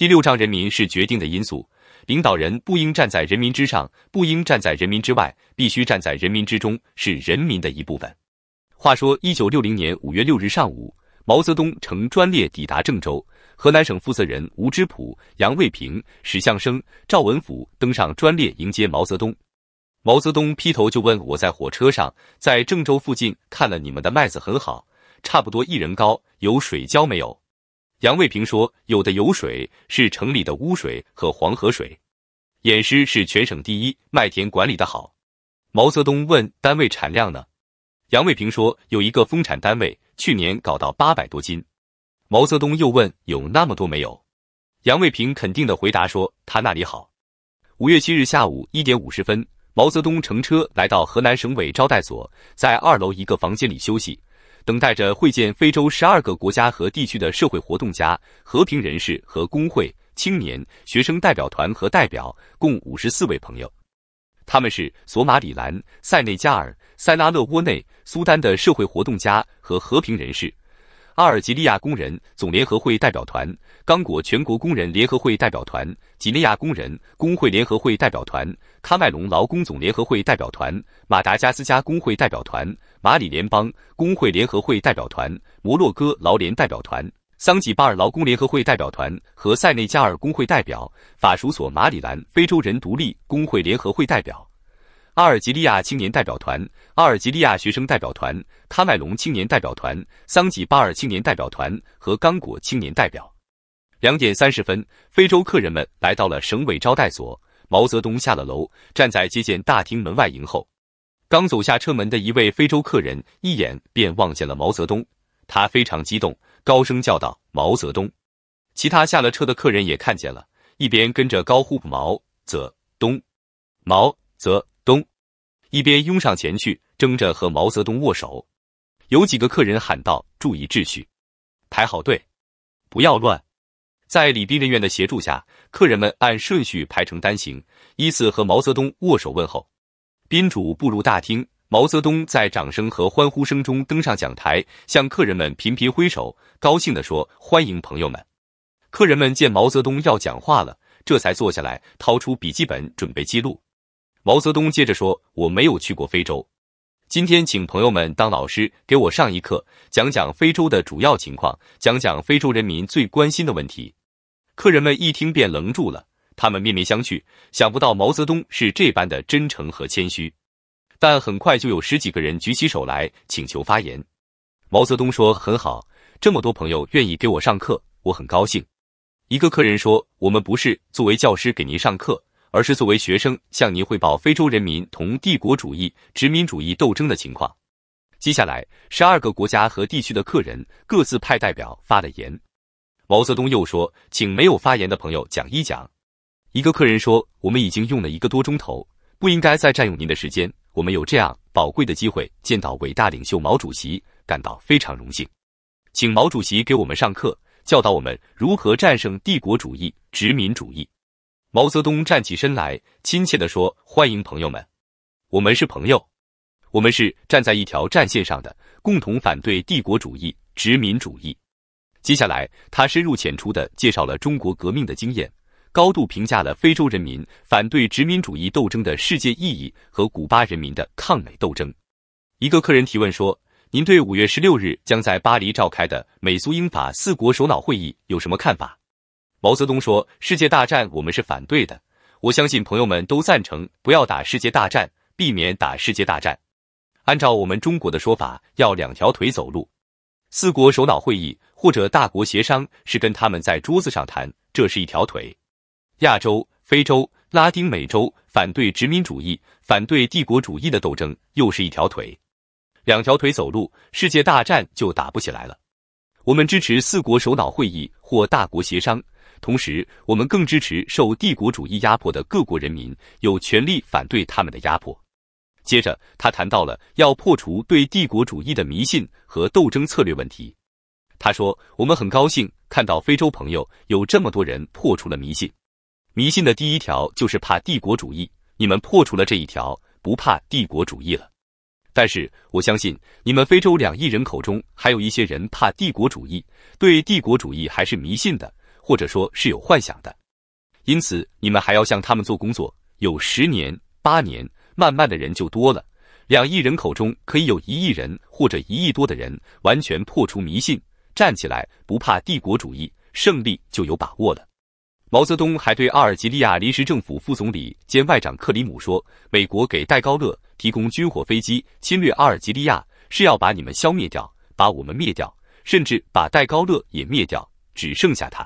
第六章，人民是决定的因素，领导人不应站在人民之上，不应站在人民之外，必须站在人民之中，是人民的一部分。话说，一九六零年五月六日上午，毛泽东乘专列抵达郑州，河南省负责人吴之甫、杨卫平、史向生、赵文甫登上专列迎接毛泽东。毛泽东劈头就问：“我在火车上，在郑州附近看了你们的麦子很好，差不多一人高，有水浇没有？”杨卫平说：“有的油水是城里的污水和黄河水，偃师是全省第一，麦田管理的好。”毛泽东问：“单位产量呢？”杨卫平说：“有一个丰产单位，去年搞到八百多斤。”毛泽东又问：“有那么多没有？”杨卫平肯定的回答说：“他那里好。”五月七日下午一点五十分，毛泽东乘车来到河南省委招待所，在二楼一个房间里休息。等待着会见非洲十二个国家和地区的社会活动家、和平人士和工会、青年学生代表团和代表，共五十四位朋友。他们是索马里兰、塞内加尔、塞拉勒窝内、苏丹的社会活动家和和平人士。阿尔及利亚工人总联合会代表团、刚果全国工人联合会代表团、几内亚工人工会联合会代表团、喀麦隆劳工总联合会代表团、马达加斯加工会代表团、马里联邦工会联合会代表团、摩洛哥劳联代表团、桑吉巴尔劳工联合会代表团和塞内加尔工会代表、法属索马里兰非洲人独立工会联合会代表。阿尔及利亚青年代表团、阿尔及利亚学生代表团、喀麦隆青年代表团、桑吉巴尔青年代表团和刚果青年代表。两点三十分，非洲客人们来到了省委招待所。毛泽东下了楼，站在接见大厅门外迎候。刚走下车门的一位非洲客人一眼便望见了毛泽东，他非常激动，高声叫道：“毛泽东！”其他下了车的客人也看见了，一边跟着高呼“毛泽东”，毛泽东。一边拥上前去，争着和毛泽东握手。有几个客人喊道：“注意秩序，排好队，不要乱。”在礼宾人员的协助下，客人们按顺序排成单行，依次和毛泽东握手问候。宾主步入大厅，毛泽东在掌声和欢呼声中登上讲台，向客人们频频挥手，高兴地说：“欢迎朋友们！”客人们见毛泽东要讲话了，这才坐下来，掏出笔记本准备记录。毛泽东接着说：“我没有去过非洲，今天请朋友们当老师给我上一课，讲讲非洲的主要情况，讲讲非洲人民最关心的问题。”客人们一听便愣住了，他们面面相觑，想不到毛泽东是这般的真诚和谦虚。但很快就有十几个人举起手来请求发言。毛泽东说：“很好，这么多朋友愿意给我上课，我很高兴。”一个客人说：“我们不是作为教师给您上课。”而是作为学生向您汇报非洲人民同帝国主义、殖民主义斗争的情况。接下来，十二个国家和地区的客人各自派代表发了言。毛泽东又说：“请没有发言的朋友讲一讲。”一个客人说：“我们已经用了一个多钟头，不应该再占用您的时间。我们有这样宝贵的机会见到伟大领袖毛主席，感到非常荣幸。请毛主席给我们上课，教导我们如何战胜帝国主义、殖民主义。”毛泽东站起身来，亲切地说：“欢迎朋友们，我们是朋友，我们是站在一条战线上的，共同反对帝国主义、殖民主义。”接下来，他深入浅出的介绍了中国革命的经验，高度评价了非洲人民反对殖民主义斗争的世界意义和古巴人民的抗美斗争。一个客人提问说：“您对五月十六日将在巴黎召开的美苏英法四国首脑会议有什么看法？”毛泽东说：“世界大战我们是反对的，我相信朋友们都赞成不要打世界大战，避免打世界大战。按照我们中国的说法，要两条腿走路。四国首脑会议或者大国协商是跟他们在桌子上谈，这是一条腿；亚洲、非洲、拉丁美洲反对殖民主义、反对帝国主义的斗争又是一条腿。两条腿走路，世界大战就打不起来了。我们支持四国首脑会议或大国协商。”同时，我们更支持受帝国主义压迫的各国人民有权利反对他们的压迫。接着，他谈到了要破除对帝国主义的迷信和斗争策略问题。他说：“我们很高兴看到非洲朋友有这么多人破除了迷信。迷信的第一条就是怕帝国主义，你们破除了这一条，不怕帝国主义了。但是，我相信你们非洲两亿人口中还有一些人怕帝国主义，对帝国主义还是迷信的。”或者说是有幻想的，因此你们还要向他们做工作。有十年、八年，慢慢的人就多了。两亿人口中可以有一亿人或者一亿多的人完全破除迷信，站起来不怕帝国主义，胜利就有把握了。毛泽东还对阿尔及利亚临时政府副总理兼外长克里姆说：“美国给戴高乐提供军火、飞机，侵略阿尔及利亚，是要把你们消灭掉，把我们灭掉，甚至把戴高乐也灭掉，只剩下他。”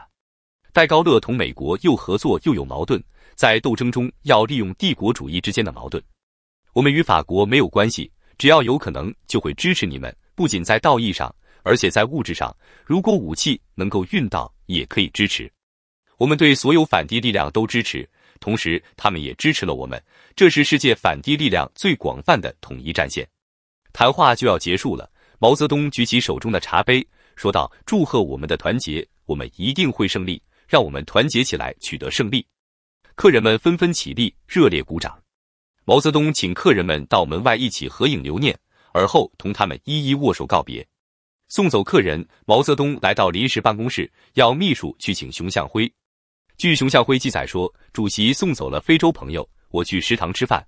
戴高乐同美国又合作又有矛盾，在斗争中要利用帝国主义之间的矛盾。我们与法国没有关系，只要有可能就会支持你们，不仅在道义上，而且在物质上。如果武器能够运到，也可以支持。我们对所有反帝力量都支持，同时他们也支持了我们。这是世界反帝力量最广泛的统一战线。谈话就要结束了，毛泽东举起手中的茶杯，说道：“祝贺我们的团结，我们一定会胜利。”让我们团结起来，取得胜利。客人们纷纷起立，热烈鼓掌。毛泽东请客人们到门外一起合影留念，而后同他们一一握手告别，送走客人。毛泽东来到临时办公室，要秘书去请熊向晖。据熊向晖记载说，主席送走了非洲朋友，我去食堂吃饭。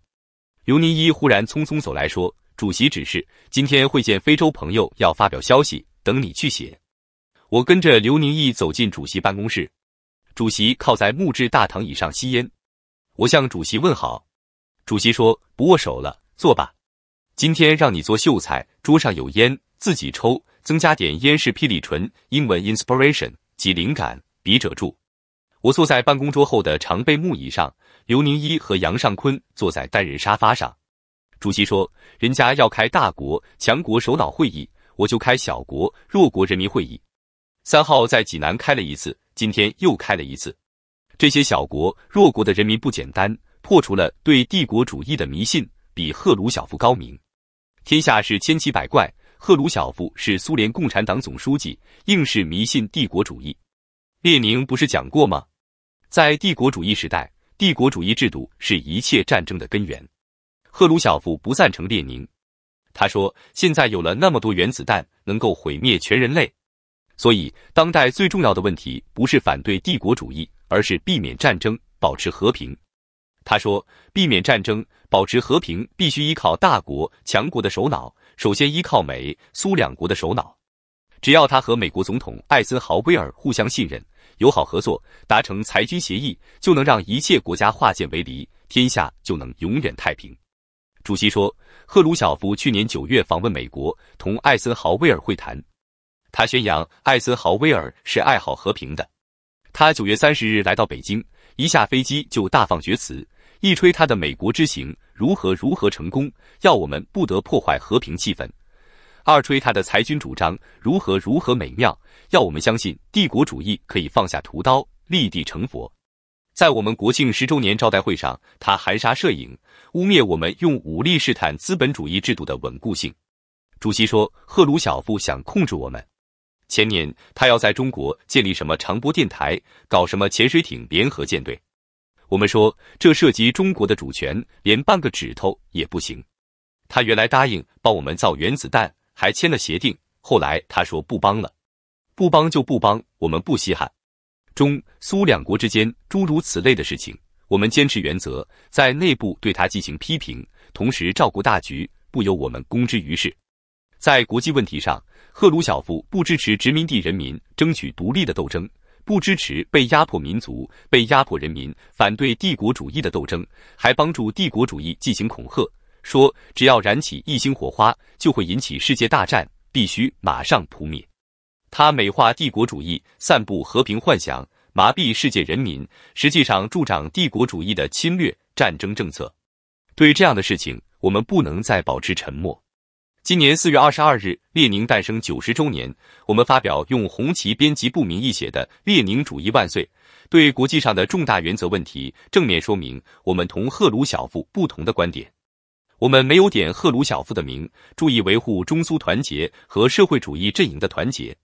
刘宁一忽然匆匆走来说：“主席指示，今天会见非洲朋友要发表消息，等你去写。”我跟着刘宁一走进主席办公室。主席靠在木质大躺椅上吸烟，我向主席问好。主席说不握手了，坐吧。今天让你做秀才，桌上有烟，自己抽，增加点烟是“霹雳醇”（英文：inspiration，即灵感）。笔者注。我坐在办公桌后的长背木椅上，刘宁一和杨尚昆坐在单人沙发上。主席说，人家要开大国强国首脑会议，我就开小国弱国人民会议。三号在济南开了一次，今天又开了一次。这些小国弱国的人民不简单，破除了对帝国主义的迷信，比赫鲁晓夫高明。天下是千奇百怪，赫鲁晓夫是苏联共产党总书记，硬是迷信帝国主义。列宁不是讲过吗？在帝国主义时代，帝国主义制度是一切战争的根源。赫鲁晓夫不赞成列宁，他说现在有了那么多原子弹，能够毁灭全人类。所以，当代最重要的问题不是反对帝国主义，而是避免战争、保持和平。他说，避免战争、保持和平必须依靠大国、强国的首脑，首先依靠美苏两国的首脑。只要他和美国总统艾森豪威尔互相信任、友好合作，达成裁军协议，就能让一切国家化险为夷，天下就能永远太平。主席说，赫鲁晓夫去年九月访问美国，同艾森豪威尔会谈。他宣扬艾森豪威尔是爱好和平的。他九月三十日来到北京，一下飞机就大放厥词，一吹他的美国之行如何如何成功，要我们不得破坏和平气氛；二吹他的裁军主张如何如何美妙，要我们相信帝国主义可以放下屠刀，立地成佛。在我们国庆十周年招待会上，他含沙射影，污蔑我们用武力试探资本主义制度的稳固性。主席说，赫鲁晓夫想控制我们。前年，他要在中国建立什么长波电台，搞什么潜水艇联合舰队。我们说，这涉及中国的主权，连半个指头也不行。他原来答应帮我们造原子弹，还签了协定，后来他说不帮了，不帮就不帮，我们不稀罕。中苏两国之间诸如此类的事情，我们坚持原则，在内部对他进行批评，同时照顾大局，不由我们公之于世。在国际问题上，赫鲁晓夫不支持殖民地人民争取独立的斗争，不支持被压迫民族、被压迫人民反对帝国主义的斗争，还帮助帝国主义进行恐吓，说只要燃起一星火花，就会引起世界大战，必须马上扑灭。他美化帝国主义，散布和平幻想，麻痹世界人民，实际上助长帝国主义的侵略战争政策。对这样的事情，我们不能再保持沉默。今年四月二十二日，列宁诞生九十周年，我们发表用红旗编辑部名义写的《列宁主义万岁》，对国际上的重大原则问题正面说明我们同赫鲁晓夫不同的观点。我们没有点赫鲁晓夫的名，注意维护中苏团结和社会主义阵营的团结。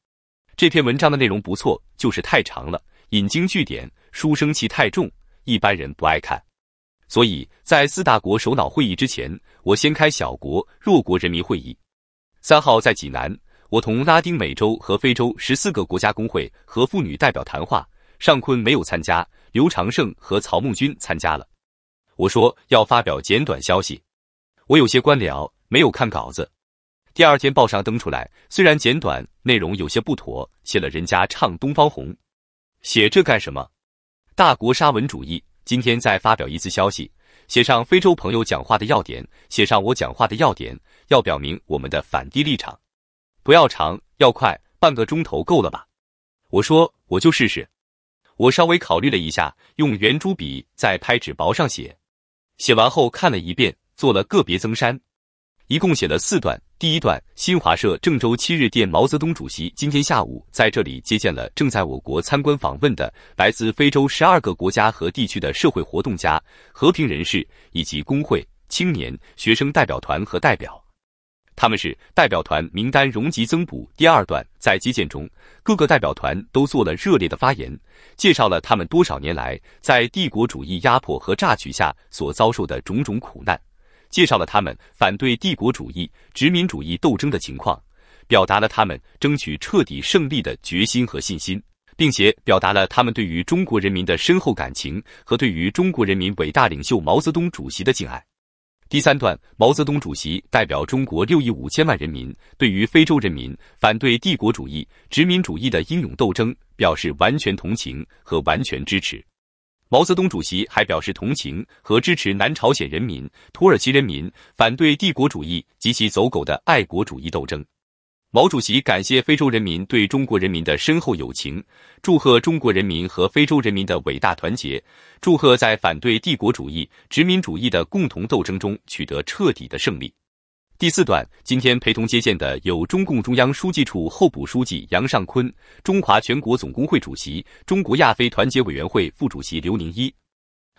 这篇文章的内容不错，就是太长了，引经据典，书生气太重，一般人不爱看。所以在四大国首脑会议之前，我先开小国弱国人民会议。三号在济南，我同拉丁美洲和非洲十四个国家工会和妇女代表谈话。尚昆没有参加，刘长胜和曹孟君参加了。我说要发表简短消息，我有些官僚没有看稿子。第二天报上登出来，虽然简短，内容有些不妥，写了人家唱《东方红》，写这干什么？大国沙文主义。今天再发表一次消息，写上非洲朋友讲话的要点，写上我讲话的要点，要表明我们的反帝立场。不要长，要快，半个钟头够了吧？我说，我就试试。我稍微考虑了一下，用圆珠笔在拍纸薄上写，写完后看了一遍，做了个别增删。一共写了四段。第一段，新华社郑州七日电：毛泽东主席今天下午在这里接见了正在我国参观访问的来自非洲十二个国家和地区的社会活动家、和平人士以及工会、青年学生代表团和代表。他们是代表团名单容积增补。第二段，在接见中，各个代表团都做了热烈的发言，介绍了他们多少年来在帝国主义压迫和榨取下所遭受的种种苦难。介绍了他们反对帝国主义殖民主义斗争的情况，表达了他们争取彻底胜利的决心和信心，并且表达了他们对于中国人民的深厚感情和对于中国人民伟大领袖毛泽东主席的敬爱。第三段，毛泽东主席代表中国六亿五千万人民，对于非洲人民反对帝国主义殖民主义的英勇斗争，表示完全同情和完全支持。毛泽东主席还表示同情和支持南朝鲜人民、土耳其人民反对帝国主义及其走狗的爱国主义斗争。毛主席感谢非洲人民对中国人民的深厚友情，祝贺中国人民和非洲人民的伟大团结，祝贺在反对帝国主义、殖民主义的共同斗争中取得彻底的胜利。第四段，今天陪同接见的有中共中央书记处候补书记杨尚昆、中华全国总工会主席、中国亚非团结委员会副主席刘宁一。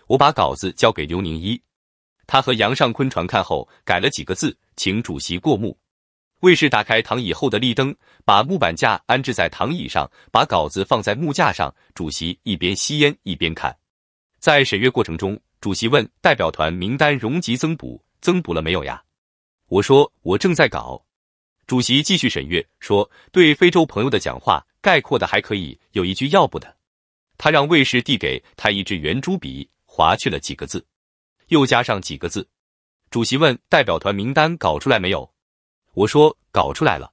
我把稿子交给刘宁一，他和杨尚昆传看后改了几个字，请主席过目。卫士打开躺椅后的立灯，把木板架安置在躺椅上，把稿子放在木架上。主席一边吸烟一边看。在审阅过程中，主席问代表团名单容积增补，增补了没有呀？我说我正在搞，主席继续审阅，说对非洲朋友的讲话概括的还可以，有一句要不得。他让卫士递给他一支圆珠笔，划去了几个字，又加上几个字。主席问代表团名单搞出来没有？我说搞出来了。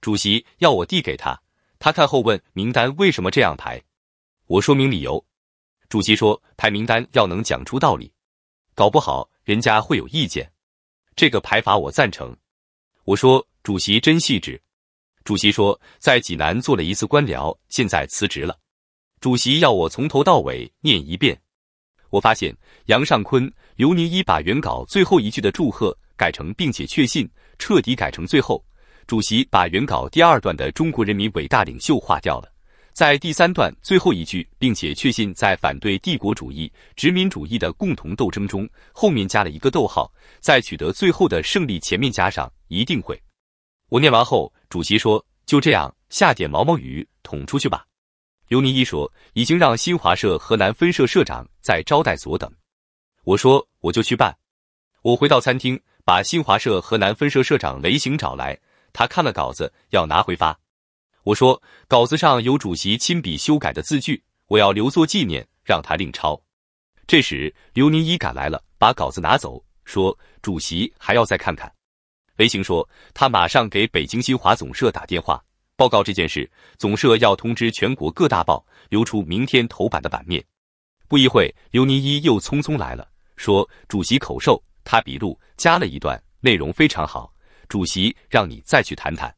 主席要我递给他，他看后问名单为什么这样排，我说明理由。主席说排名单要能讲出道理，搞不好人家会有意见。这个排法我赞成。我说，主席真细致。主席说，在济南做了一次官僚，现在辞职了。主席要我从头到尾念一遍。我发现，杨尚昆、刘宁一把原稿最后一句的祝贺改成并且确信，彻底改成最后。主席把原稿第二段的中国人民伟大领袖划掉了。在第三段最后一句，并且确信在反对帝国主义、殖民主义的共同斗争中，后面加了一个逗号，在取得最后的胜利前面加上一定会。我念完后，主席说：“就这样，下点毛毛雨，捅出去吧。”刘尼一说：“已经让新华社河南分社社长在招待所等。”我说：“我就去办。”我回到餐厅，把新华社河南分社社长雷行找来，他看了稿子，要拿回发。我说稿子上有主席亲笔修改的字句，我要留作纪念，让他另抄。这时刘宁一赶来了，把稿子拿走，说：“主席还要再看看。”雷行说：“他马上给北京新华总社打电话，报告这件事，总社要通知全国各大报留出明天头版的版面。”不一会，刘宁一又匆匆来了，说：“主席口授，他笔录，加了一段，内容非常好。主席让你再去谈谈。”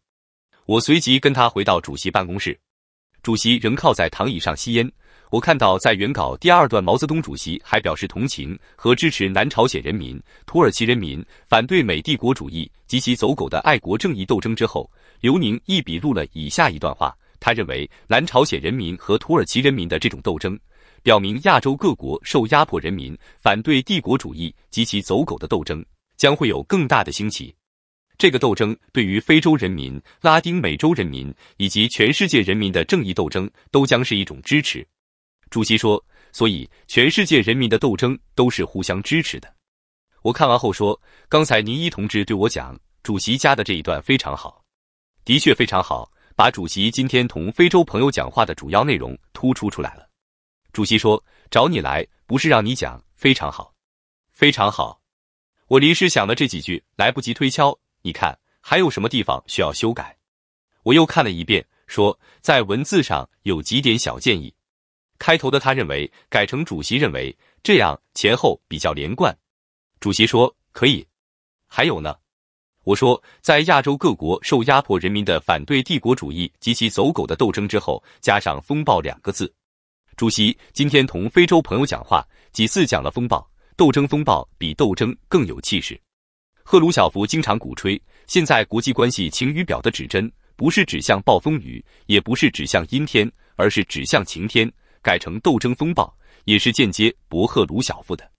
我随即跟他回到主席办公室，主席仍靠在躺椅上吸烟。我看到，在原稿第二段，毛泽东主席还表示同情和支持南朝鲜人民、土耳其人民反对美帝国主义及其走狗的爱国正义斗争之后，刘宁一笔录了以下一段话：他认为南朝鲜人民和土耳其人民的这种斗争，表明亚洲各国受压迫人民反对帝国主义及其走狗的斗争将会有更大的兴起。这个斗争对于非洲人民、拉丁美洲人民以及全世界人民的正义斗争都将是一种支持，主席说。所以全世界人民的斗争都是互相支持的。我看完后说，刚才尼伊同志对我讲，主席加的这一段非常好，的确非常好，把主席今天同非洲朋友讲话的主要内容突出出来了。主席说，找你来不是让你讲，非常好，非常好。我临时想了这几句，来不及推敲。你看还有什么地方需要修改？我又看了一遍，说在文字上有几点小建议。开头的他认为改成主席认为，这样前后比较连贯。主席说可以。还有呢？我说在亚洲各国受压迫人民的反对帝国主义及其走狗的斗争之后，加上“风暴”两个字。主席今天同非洲朋友讲话，几次讲了“风暴”斗争，风暴比斗争更有气势。赫鲁晓夫经常鼓吹，现在国际关系晴雨表的指针不是指向暴风雨，也不是指向阴天，而是指向晴天。改成斗争风暴也是间接驳赫鲁晓夫的。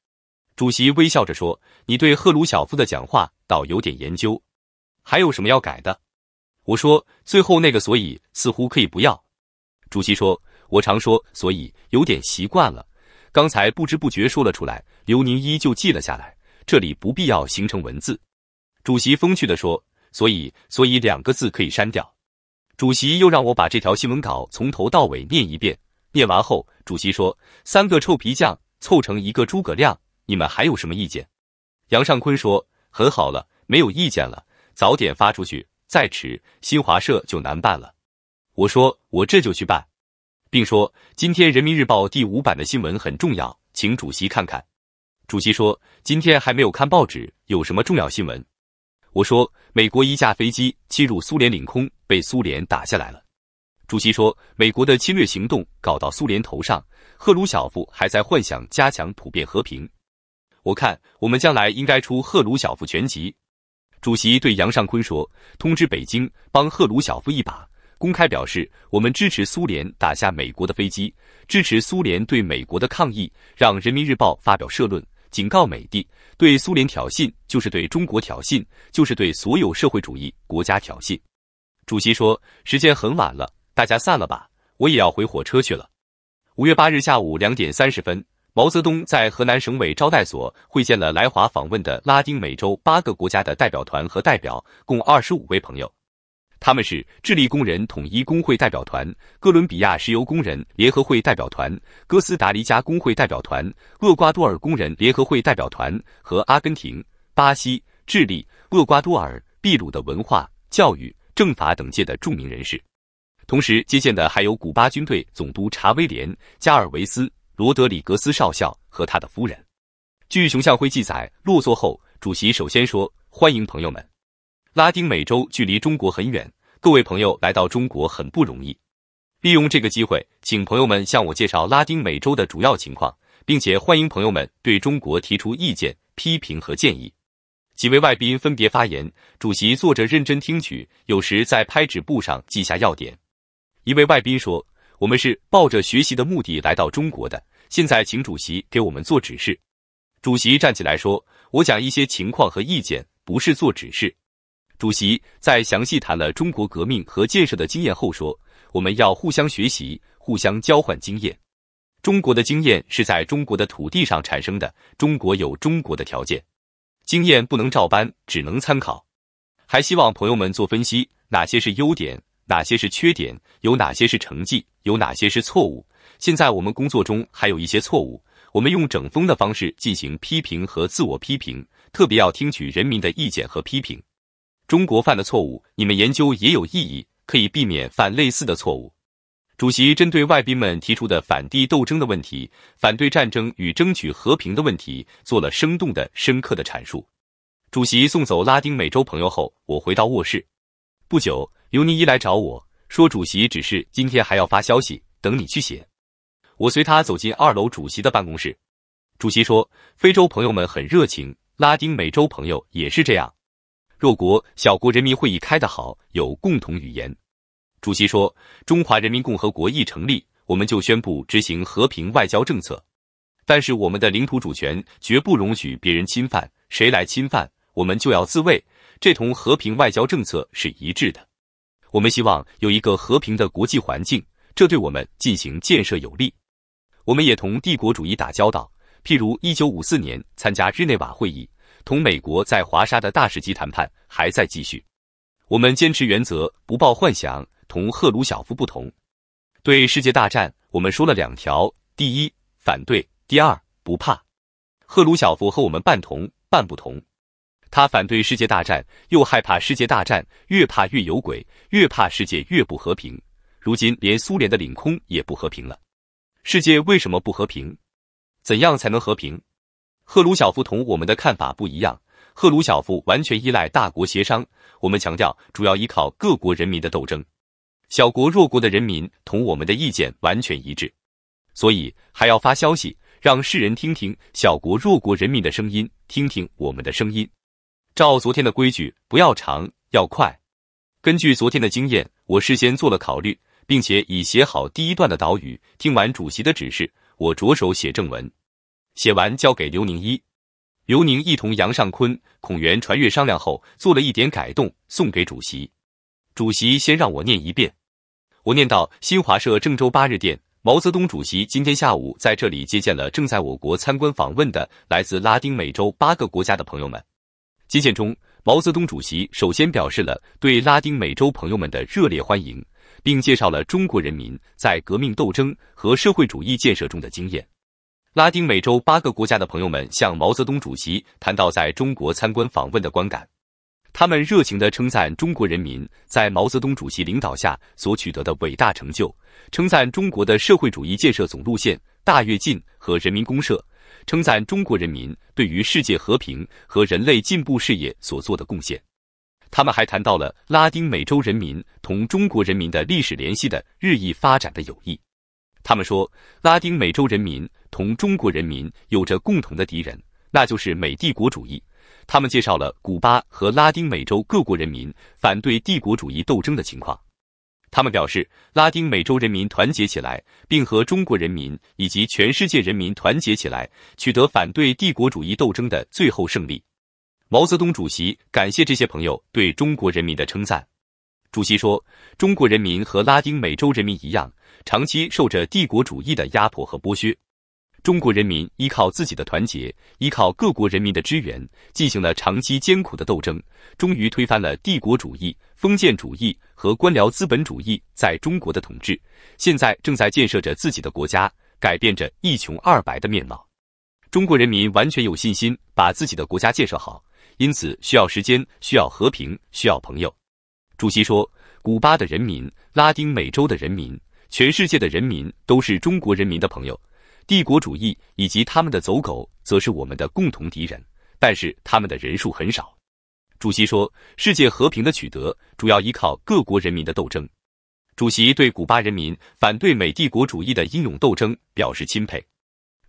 主席微笑着说：“你对赫鲁晓夫的讲话倒有点研究，还有什么要改的？”我说：“最后那个所以似乎可以不要。”主席说：“我常说所以有点习惯了，刚才不知不觉说了出来。”刘宁一就记了下来。这里不必要形成文字，主席风趣地说：“所以，所以两个字可以删掉。”主席又让我把这条新闻稿从头到尾念一遍。念完后，主席说：“三个臭皮匠，凑成一个诸葛亮，你们还有什么意见？”杨尚昆说：“很好了，没有意见了。早点发出去，再迟新华社就难办了。”我说：“我这就去办，并说今天《人民日报》第五版的新闻很重要，请主席看看。”主席说。今天还没有看报纸，有什么重要新闻？我说，美国一架飞机侵入苏联领空，被苏联打下来了。主席说，美国的侵略行动搞到苏联头上，赫鲁晓夫还在幻想加强普遍和平。我看，我们将来应该出赫鲁晓夫全集。主席对杨尚昆说：“通知北京，帮赫鲁晓夫一把，公开表示我们支持苏联打下美国的飞机，支持苏联对美国的抗议，让《人民日报》发表社论。”警告美帝，对苏联挑衅就是对中国挑衅，就是对所有社会主义国家挑衅。主席说：“时间很晚了，大家散了吧，我也要回火车去了。”五月八日下午两点三十分，毛泽东在河南省委招待所会见了来华访问的拉丁美洲八个国家的代表团和代表，共二十五位朋友。他们是智利工人统一工会代表团、哥伦比亚石油工人联合会代表团、哥斯达黎加工会代表团、厄瓜多尔工人联合会代表团和阿根廷、巴西、智利、厄瓜多尔、秘鲁的文化、教育、政法等界的著名人士。同时接见的还有古巴军队总督查威廉·加尔维斯·罗德里格斯少校和他的夫人。据《雄向会》记载，落座后，主席首先说：“欢迎朋友们。”拉丁美洲距离中国很远，各位朋友来到中国很不容易。利用这个机会，请朋友们向我介绍拉丁美洲的主要情况，并且欢迎朋友们对中国提出意见、批评和建议。几位外宾分别发言，主席坐着认真听取，有时在拍纸簿上记下要点。一位外宾说：“我们是抱着学习的目的来到中国的，现在请主席给我们做指示。”主席站起来说：“我讲一些情况和意见，不是做指示。”主席在详细谈了中国革命和建设的经验后说：“我们要互相学习，互相交换经验。中国的经验是在中国的土地上产生的，中国有中国的条件，经验不能照搬，只能参考。还希望朋友们做分析，哪些是优点，哪些是缺点，有哪些是成绩，有哪些是错误。现在我们工作中还有一些错误，我们用整风的方式进行批评和自我批评，特别要听取人民的意见和批评。”中国犯的错误，你们研究也有意义，可以避免犯类似的错误。主席针对外宾们提出的反帝斗争的问题、反对战争与争取和平的问题，做了生动的、深刻的阐述。主席送走拉丁美洲朋友后，我回到卧室。不久，尤尼伊来找我说，主席只是今天还要发消息，等你去写。我随他走进二楼主席的办公室。主席说，非洲朋友们很热情，拉丁美洲朋友也是这样。弱国、小国人民会议开得好，有共同语言。主席说：“中华人民共和国一成立，我们就宣布执行和平外交政策。但是我们的领土主权绝不容许别人侵犯，谁来侵犯，我们就要自卫，这同和平外交政策是一致的。我们希望有一个和平的国际环境，这对我们进行建设有利。我们也同帝国主义打交道，譬如一九五四年参加日内瓦会议。”同美国在华沙的大使级谈判还在继续。我们坚持原则，不抱幻想。同赫鲁晓夫不同，对世界大战，我们说了两条：第一，反对；第二，不怕。赫鲁晓夫和我们半同半不同，他反对世界大战，又害怕世界大战，越怕越有鬼，越怕世界越不和平。如今连苏联的领空也不和平了。世界为什么不和平？怎样才能和平？赫鲁晓夫同我们的看法不一样。赫鲁晓夫完全依赖大国协商，我们强调主要依靠各国人民的斗争。小国弱国的人民同我们的意见完全一致，所以还要发消息，让世人听听小国弱国人民的声音，听听我们的声音。照昨天的规矩，不要长，要快。根据昨天的经验，我事先做了考虑，并且已写好第一段的导语。听完主席的指示，我着手写正文。写完交给刘宁一，刘宁一同杨尚昆、孔元传阅商量后，做了一点改动，送给主席。主席先让我念一遍，我念到新华社郑州八日电：毛泽东主席今天下午在这里接见了正在我国参观访问的来自拉丁美洲八个国家的朋友们。接见中，毛泽东主席首先表示了对拉丁美洲朋友们的热烈欢迎，并介绍了中国人民在革命斗争和社会主义建设中的经验。拉丁美洲八个国家的朋友们向毛泽东主席谈到在中国参观访问的观感，他们热情地称赞中国人民在毛泽东主席领导下所取得的伟大成就，称赞中国的社会主义建设总路线、大跃进和人民公社，称赞中国人民对于世界和平和人类进步事业所做的贡献。他们还谈到了拉丁美洲人民同中国人民的历史联系的日益发展的友谊。他们说，拉丁美洲人民同中国人民有着共同的敌人，那就是美帝国主义。他们介绍了古巴和拉丁美洲各国人民反对帝国主义斗争的情况。他们表示，拉丁美洲人民团结起来，并和中国人民以及全世界人民团结起来，取得反对帝国主义斗争的最后胜利。毛泽东主席感谢这些朋友对中国人民的称赞。主席说，中国人民和拉丁美洲人民一样。长期受着帝国主义的压迫和剥削，中国人民依靠自己的团结，依靠各国人民的支援，进行了长期艰苦的斗争，终于推翻了帝国主义、封建主义和官僚资本主义在中国的统治。现在正在建设着自己的国家，改变着一穷二白的面貌。中国人民完全有信心把自己的国家建设好，因此需要时间，需要和平，需要朋友。主席说：“古巴的人民，拉丁美洲的人民。”全世界的人民都是中国人民的朋友，帝国主义以及他们的走狗则是我们的共同敌人。但是他们的人数很少。主席说，世界和平的取得主要依靠各国人民的斗争。主席对古巴人民反对美帝国主义的英勇斗争表示钦佩。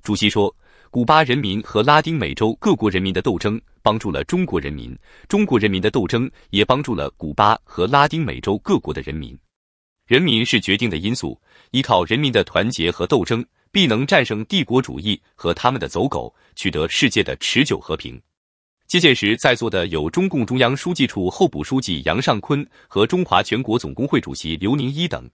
主席说，古巴人民和拉丁美洲各国人民的斗争帮助了中国人民，中国人民的斗争也帮助了古巴和拉丁美洲各国的人民。人民是决定的因素，依靠人民的团结和斗争，必能战胜帝国主义和他们的走狗，取得世界的持久和平。接见时在座的有中共中央书记处候补书记杨尚昆和中华全国总工会主席刘宁一等。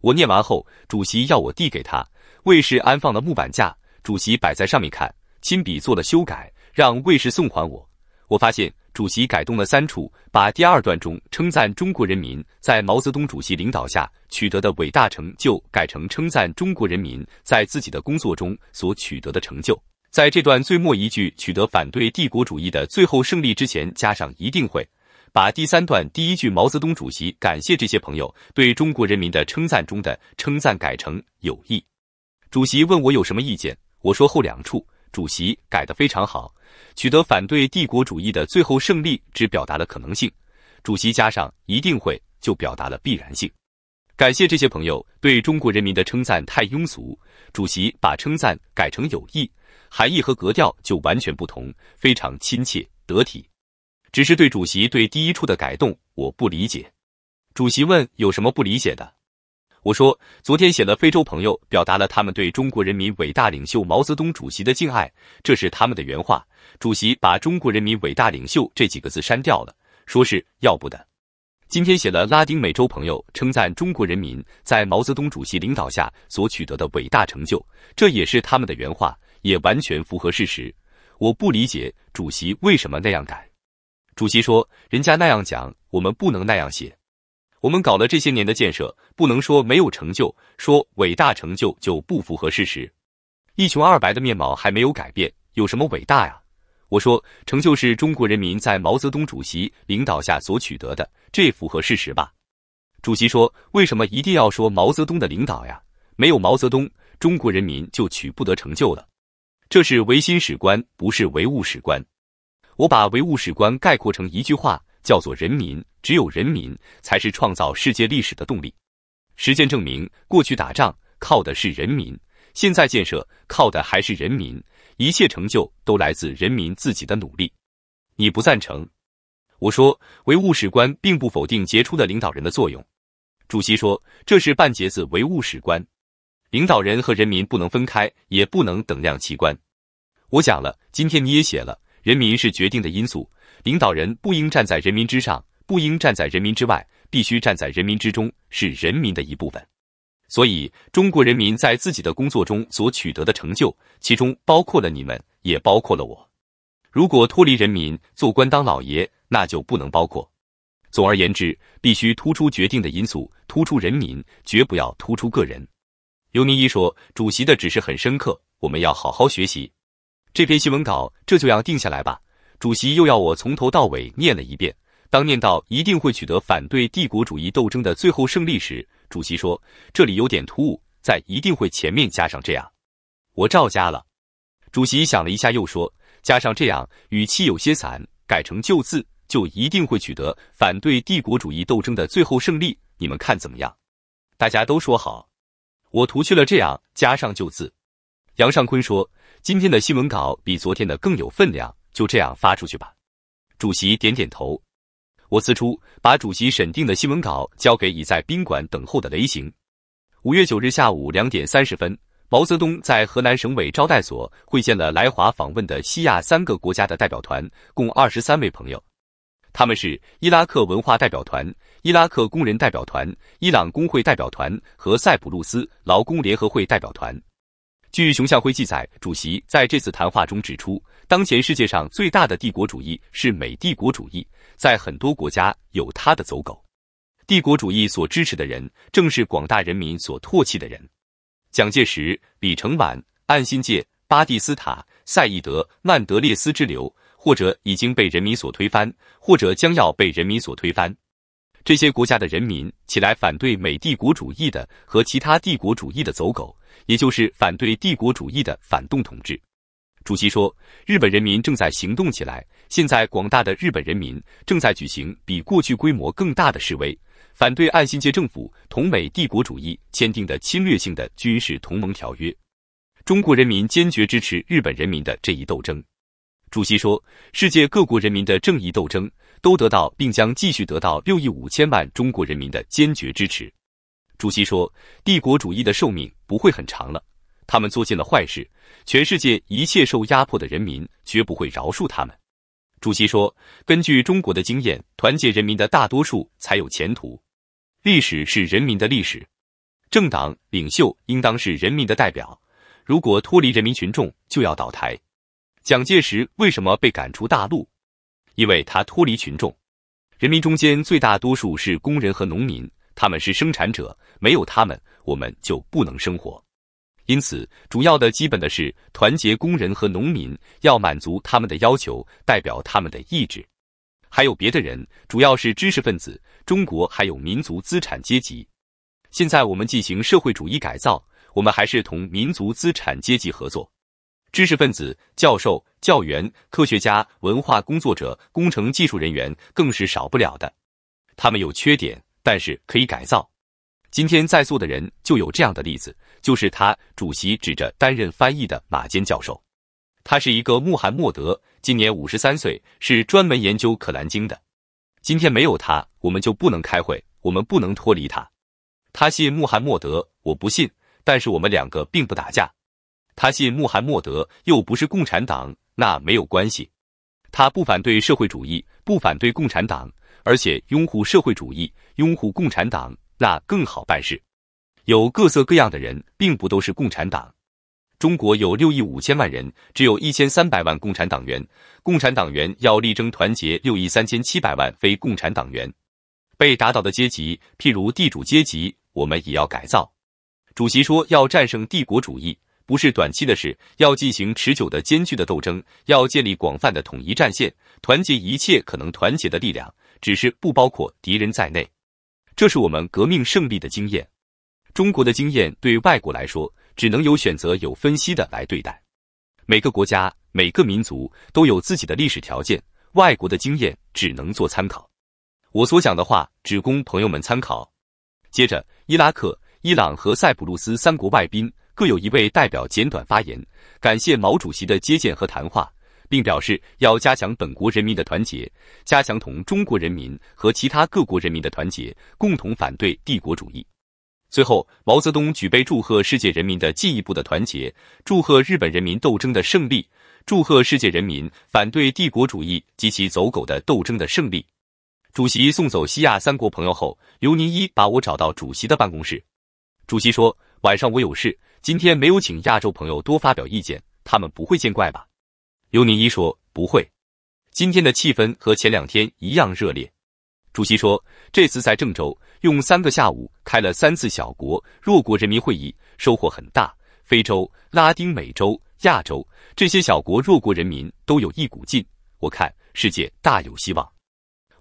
我念完后，主席要我递给他。卫士安放了木板架，主席摆在上面看，亲笔做了修改，让卫士送还我。我发现。主席改动了三处，把第二段中称赞中国人民在毛泽东主席领导下取得的伟大成就，改成称赞中国人民在自己的工作中所取得的成就。在这段最末一句取得反对帝国主义的最后胜利之前，加上一定会。把第三段第一句毛泽东主席感谢这些朋友对中国人民的称赞中的称赞改成友谊。主席问我有什么意见，我说后两处。主席改得非常好，取得反对帝国主义的最后胜利只表达了可能性。主席加上一定会就表达了必然性。感谢这些朋友对中国人民的称赞太庸俗。主席把称赞改成友谊，含义和格调就完全不同，非常亲切得体。只是对主席对第一处的改动我不理解。主席问有什么不理解的？我说，昨天写了非洲朋友，表达了他们对中国人民伟大领袖毛泽东主席的敬爱，这是他们的原话。主席把“中国人民伟大领袖”这几个字删掉了，说是要不得。今天写了拉丁美洲朋友，称赞中国人民在毛泽东主席领导下所取得的伟大成就，这也是他们的原话，也完全符合事实。我不理解主席为什么那样改。主席说，人家那样讲，我们不能那样写。我们搞了这些年的建设，不能说没有成就，说伟大成就就不符合事实。一穷二白的面貌还没有改变，有什么伟大呀？我说，成就是中国人民在毛泽东主席领导下所取得的，这符合事实吧？主席说，为什么一定要说毛泽东的领导呀？没有毛泽东，中国人民就取不得成就了。这是唯心史观，不是唯物史观。我把唯物史观概括成一句话，叫做人民。只有人民才是创造世界历史的动力。实践证明，过去打仗靠的是人民，现在建设靠的还是人民。一切成就都来自人民自己的努力。你不赞成？我说，唯物史观并不否定杰出的领导人的作用。主席说，这是半截子唯物史观。领导人和人民不能分开，也不能等量齐观。我讲了，今天你也写了，人民是决定的因素，领导人不应站在人民之上。不应站在人民之外，必须站在人民之中，是人民的一部分。所以，中国人民在自己的工作中所取得的成就，其中包括了你们，也包括了我。如果脱离人民做官当老爷，那就不能包括。总而言之，必须突出决定的因素，突出人民，绝不要突出个人。尤尼伊说：“主席的指示很深刻，我们要好好学习这篇新闻稿。这就要定下来吧。主席又要我从头到尾念了一遍。”当念到“一定会取得反对帝国主义斗争的最后胜利”时，主席说：“这里有点突兀，在‘一定会’前面加上‘这样’，我照加了。”主席想了一下，又说：“加上‘这样’，语气有些散，改成‘就’字，就一定会取得反对帝国主义斗争的最后胜利。你们看怎么样？”大家都说好，我涂去了“这样”，加上“就”字。杨尚昆说：“今天的新闻稿比昨天的更有分量，就这样发出去吧。”主席点点头。我辞出把主席审定的新闻稿交给已在宾馆等候的雷行。五月九日下午两点三十分，毛泽东在河南省委招待所会见了来华访问的西亚三个国家的代表团，共二十三位朋友。他们是伊拉克文化代表团、伊拉克工人代表团、伊朗工会代表团和塞浦路斯劳工联合会代表团。据熊向晖记载，主席在这次谈话中指出，当前世界上最大的帝国主义是美帝国主义。在很多国家有他的走狗，帝国主义所支持的人，正是广大人民所唾弃的人。蒋介石、李承晚、岸新介、巴蒂斯塔、赛义德、曼德列斯之流，或者已经被人民所推翻，或者将要被人民所推翻。这些国家的人民起来反对美帝国主义的和其他帝国主义的走狗，也就是反对帝国主义的反动统治。主席说，日本人民正在行动起来。现在，广大的日本人民正在举行比过去规模更大的示威，反对岸信介政府同美帝国主义签订的侵略性的军事同盟条约。中国人民坚决支持日本人民的这一斗争。主席说，世界各国人民的正义斗争都得到，并将继续得到六亿五千万中国人民的坚决支持。主席说，帝国主义的寿命不会很长了。他们做尽了坏事，全世界一切受压迫的人民绝不会饶恕他们。主席说：“根据中国的经验，团结人民的大多数才有前途。历史是人民的历史，政党领袖应当是人民的代表。如果脱离人民群众，就要倒台。”蒋介石为什么被赶出大陆？因为他脱离群众。人民中间最大多数是工人和农民，他们是生产者，没有他们，我们就不能生活。因此，主要的基本的是团结工人和农民，要满足他们的要求，代表他们的意志。还有别的人，主要是知识分子。中国还有民族资产阶级。现在我们进行社会主义改造，我们还是同民族资产阶级合作。知识分子、教授、教员、科学家、文化工作者、工程技术人员更是少不了的。他们有缺点，但是可以改造。今天在座的人就有这样的例子。就是他，主席指着担任翻译的马坚教授。他是一个穆罕默德，今年五十三岁，是专门研究《可兰经》的。今天没有他，我们就不能开会，我们不能脱离他。他信穆罕默德，我不信，但是我们两个并不打架。他信穆罕默德，又不是共产党，那没有关系。他不反对社会主义，不反对共产党，而且拥护社会主义，拥护共产党，那更好办事。有各色各样的人，并不都是共产党。中国有六亿五千万人，只有一千三百万共产党员。共产党员要力争团结六亿三千七百万非共产党员。被打倒的阶级，譬如地主阶级，我们也要改造。主席说：“要战胜帝国主义，不是短期的事，要进行持久的、艰巨的斗争。要建立广泛的统一战线，团结一切可能团结的力量，只是不包括敌人在内。”这是我们革命胜利的经验。中国的经验对外国来说，只能有选择、有分析的来对待。每个国家、每个民族都有自己的历史条件，外国的经验只能做参考。我所讲的话只供朋友们参考。接着，伊拉克、伊朗和塞浦路斯三国外宾各有一位代表简短发言，感谢毛主席的接见和谈话，并表示要加强本国人民的团结，加强同中国人民和其他各国人民的团结，共同反对帝国主义。最后，毛泽东举杯祝贺世界人民的进一步的团结，祝贺日本人民斗争的胜利，祝贺世界人民反对帝国主义及其走狗的斗争的胜利。主席送走西亚三国朋友后，刘宁一把我找到主席的办公室。主席说：“晚上我有事，今天没有请亚洲朋友多发表意见，他们不会见怪吧？”刘宁一说：“不会，今天的气氛和前两天一样热烈。”主席说，这次在郑州用三个下午开了三次小国弱国人民会议，收获很大。非洲、拉丁美洲、亚洲这些小国弱国人民都有一股劲，我看世界大有希望。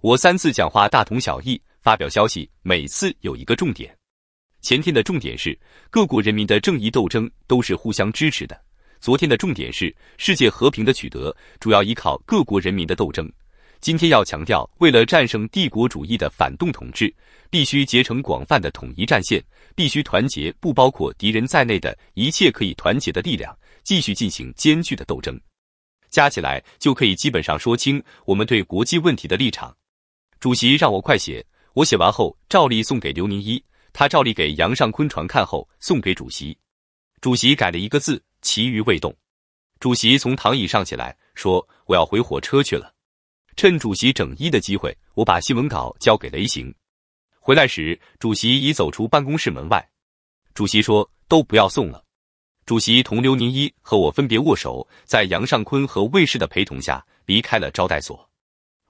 我三次讲话大同小异，发表消息每次有一个重点。前天的重点是各国人民的正义斗争都是互相支持的。昨天的重点是世界和平的取得主要依靠各国人民的斗争。今天要强调，为了战胜帝国主义的反动统治，必须结成广泛的统一战线，必须团结不包括敌人在内的一切可以团结的力量，继续进行艰巨的斗争。加起来就可以基本上说清我们对国际问题的立场。主席让我快写，我写完后照例送给刘宁一，他照例给杨尚昆传看后送给主席。主席改了一个字，其余未动。主席从躺椅上起来说：“我要回火车去了。”趁主席整衣的机会，我把新闻稿交给雷行。回来时，主席已走出办公室门外。主席说：“都不要送了。”主席同刘宁一和我分别握手，在杨尚昆和卫士的陪同下离开了招待所。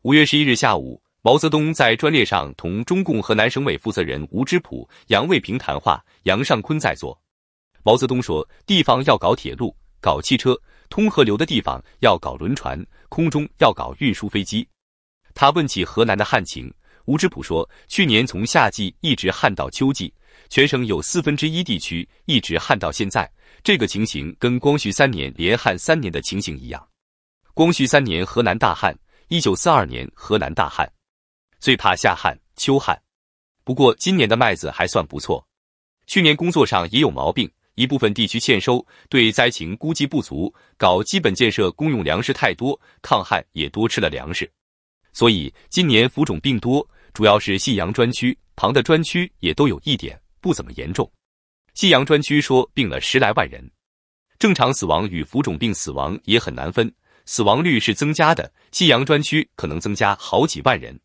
五月十一日下午，毛泽东在专列上同中共河南省委负责人吴之甫、杨卫平谈话，杨尚昆在座。毛泽东说：“地方要搞铁路，搞汽车。”通河流的地方要搞轮船，空中要搞运输飞机。他问起河南的旱情，吴之普说，去年从夏季一直旱到秋季，全省有四分之一地区一直旱到现在。这个情形跟光绪三年连旱三年的情形一样。光绪三年河南大旱，一九四二年河南大旱，最怕夏旱、秋旱。不过今年的麦子还算不错。去年工作上也有毛病。一部分地区欠收，对灾情估计不足，搞基本建设公用粮食太多，抗旱也多吃了粮食，所以今年浮肿病多，主要是信阳专区，旁的专区也都有一点，不怎么严重。信阳专区说病了十来万人，正常死亡与浮肿病死亡也很难分，死亡率是增加的，信阳专区可能增加好几万人。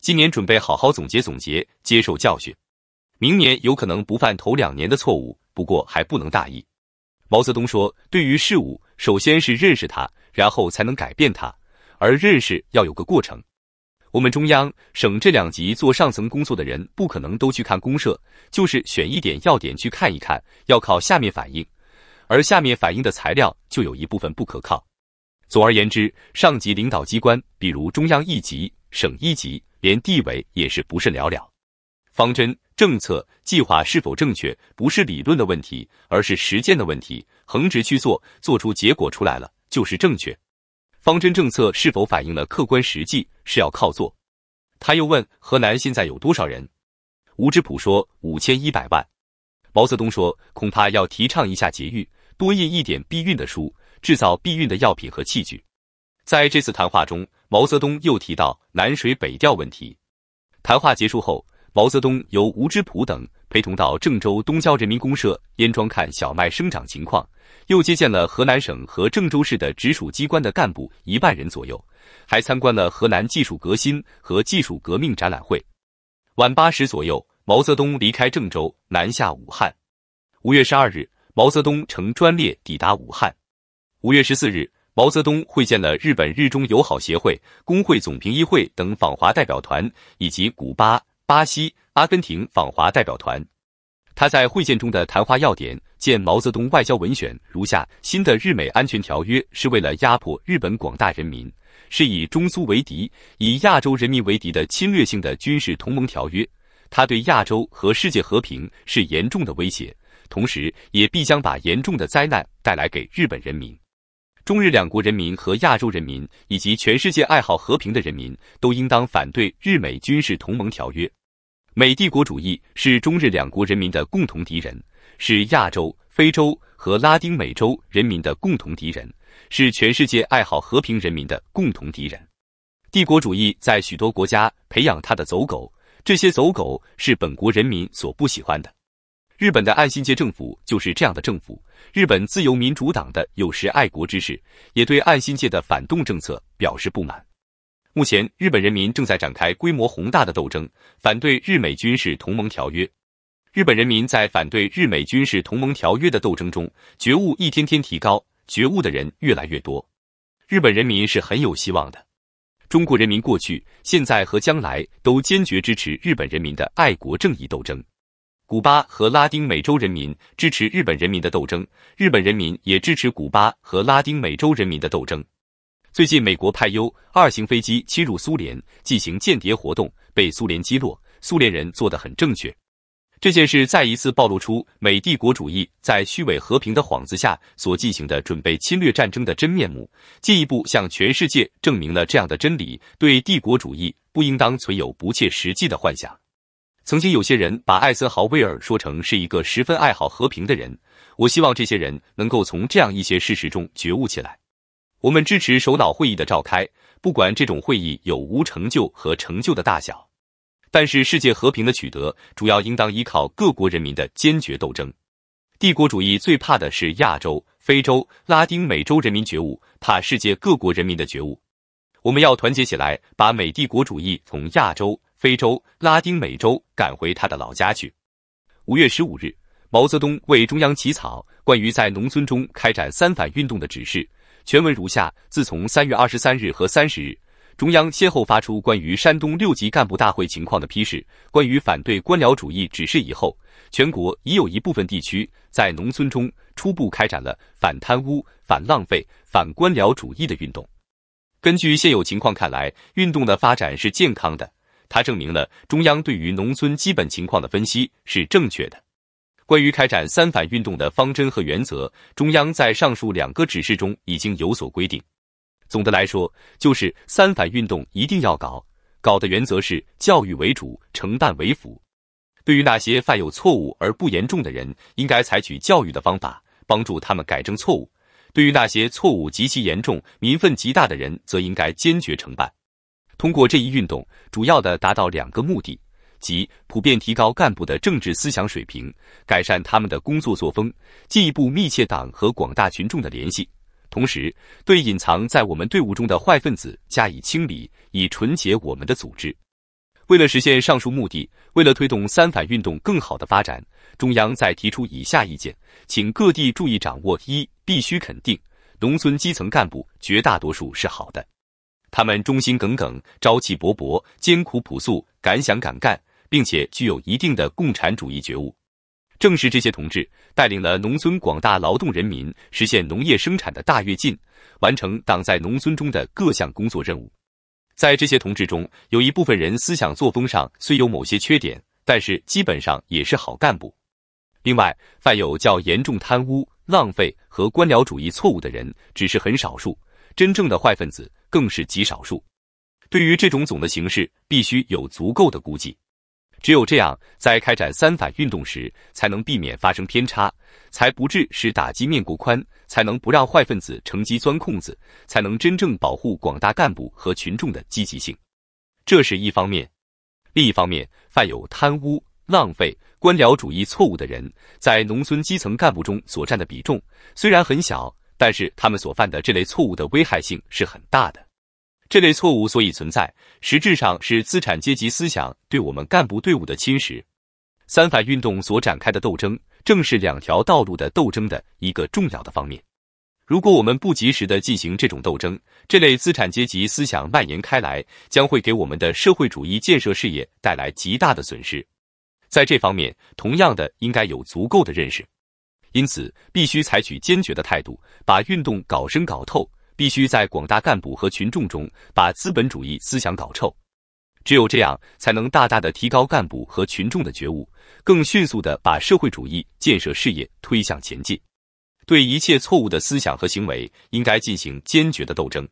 今年准备好好总结总结，接受教训，明年有可能不犯头两年的错误。不过还不能大意，毛泽东说：“对于事物，首先是认识它，然后才能改变它。而认识要有个过程。我们中央、省这两级做上层工作的人，不可能都去看公社，就是选一点要点去看一看，要靠下面反应。而下面反映的材料，就有一部分不可靠。总而言之，上级领导机关，比如中央一级、省一级，连地委也是不甚了了。方针。”政策计划是否正确，不是理论的问题，而是实践的问题。横直去做，做出结果出来了，就是正确。方针政策是否反映了客观实际，是要靠做。他又问河南现在有多少人？吴志普说五千一百万。毛泽东说恐怕要提倡一下节育，多印一点避孕的书，制造避孕的药品和器具。在这次谈话中，毛泽东又提到南水北调问题。谈话结束后。毛泽东由吴之圃等陪同到郑州东郊人民公社烟庄看小麦生长情况，又接见了河南省和郑州市的直属机关的干部一万人左右，还参观了河南技术革新和技术革命展览会。晚八时左右，毛泽东离开郑州，南下武汉。五月十二日，毛泽东乘专列抵达武汉。五月十四日，毛泽东会见了日本日中友好协会、工会总评议会等访华代表团以及古巴。巴西、阿根廷访华代表团，他在会见中的谈话要点见《毛泽东外交文选》如下：新的日美安全条约是为了压迫日本广大人民，是以中苏为敌、以亚洲人民为敌的侵略性的军事同盟条约。它对亚洲和世界和平是严重的威胁，同时也必将把严重的灾难带来给日本人民。中日两国人民和亚洲人民以及全世界爱好和平的人民都应当反对日美军事同盟条约。美帝国主义是中日两国人民的共同敌人，是亚洲、非洲和拉丁美洲人民的共同敌人，是全世界爱好和平人民的共同敌人。帝国主义在许多国家培养他的走狗，这些走狗是本国人民所不喜欢的。日本的岸信介政府就是这样的政府。日本自由民主党的有时爱国之士也对岸信介的反动政策表示不满。目前，日本人民正在展开规模宏大的斗争，反对日美军事同盟条约。日本人民在反对日美军事同盟条约的斗争中，觉悟一天天提高，觉悟的人越来越多。日本人民是很有希望的。中国人民过去、现在和将来都坚决支持日本人民的爱国正义斗争。古巴和拉丁美洲人民支持日本人民的斗争，日本人民也支持古巴和拉丁美洲人民的斗争。最近，美国派 U 二型飞机侵入苏联进行间谍活动，被苏联击落。苏联人做得很正确。这件事再一次暴露出美帝国主义在虚伪和平的幌子下所进行的准备侵略战争的真面目，进一步向全世界证明了这样的真理：对帝国主义不应当存有不切实际的幻想。曾经有些人把艾森豪威尔说成是一个十分爱好和平的人，我希望这些人能够从这样一些事实中觉悟起来。我们支持首脑会议的召开，不管这种会议有无成就和成就的大小，但是世界和平的取得主要应当依靠各国人民的坚决斗争。帝国主义最怕的是亚洲、非洲、拉丁美洲人民觉悟，怕世界各国人民的觉悟。我们要团结起来，把美帝国主义从亚洲。非洲、拉丁美洲赶回他的老家去。五月十五日，毛泽东为中央起草关于在农村中开展三反运动的指示，全文如下：自从三月二十三日和三十日，中央先后发出关于山东六级干部大会情况的批示、关于反对官僚主义指示以后，全国已有一部分地区在农村中初步开展了反贪污、反浪费、反官僚主义的运动。根据现有情况看来，运动的发展是健康的。它证明了中央对于农村基本情况的分析是正确的。关于开展三反运动的方针和原则，中央在上述两个指示中已经有所规定。总的来说，就是三反运动一定要搞，搞的原则是教育为主，惩办为辅。对于那些犯有错误而不严重的人，应该采取教育的方法，帮助他们改正错误；对于那些错误极其严重、民愤极大的人，则应该坚决惩办。通过这一运动，主要的达到两个目的，即普遍提高干部的政治思想水平，改善他们的工作作风，进一步密切党和广大群众的联系；同时，对隐藏在我们队伍中的坏分子加以清理，以纯洁我们的组织。为了实现上述目的，为了推动三反运动更好的发展，中央再提出以下意见，请各地注意掌握：一、必须肯定农村基层干部绝大多数是好的。他们忠心耿耿、朝气勃勃、艰苦朴素、敢想敢干，并且具有一定的共产主义觉悟。正是这些同志带领了农村广大劳动人民，实现农业生产的大跃进，完成党在农村中的各项工作任务。在这些同志中，有一部分人思想作风上虽有某些缺点，但是基本上也是好干部。另外，犯有较严重贪污、浪费和官僚主义错误的人，只是很少数。真正的坏分子。更是极少数。对于这种总的形式，必须有足够的估计。只有这样，在开展三反运动时，才能避免发生偏差，才不致使打击面过宽，才能不让坏分子乘机钻空子，才能真正保护广大干部和群众的积极性。这是一方面。另一方面，犯有贪污、浪费、官僚主义错误的人，在农村基层干部中所占的比重虽然很小，但是他们所犯的这类错误的危害性是很大的。这类错误所以存在，实质上是资产阶级思想对我们干部队伍的侵蚀。三反运动所展开的斗争，正是两条道路的斗争的一个重要的方面。如果我们不及时的进行这种斗争，这类资产阶级思想蔓延开来，将会给我们的社会主义建设事业带来极大的损失。在这方面，同样的应该有足够的认识。因此，必须采取坚决的态度，把运动搞深搞透。必须在广大干部和群众中把资本主义思想搞臭，只有这样，才能大大的提高干部和群众的觉悟，更迅速的把社会主义建设事业推向前进。对一切错误的思想和行为，应该进行坚决的斗争。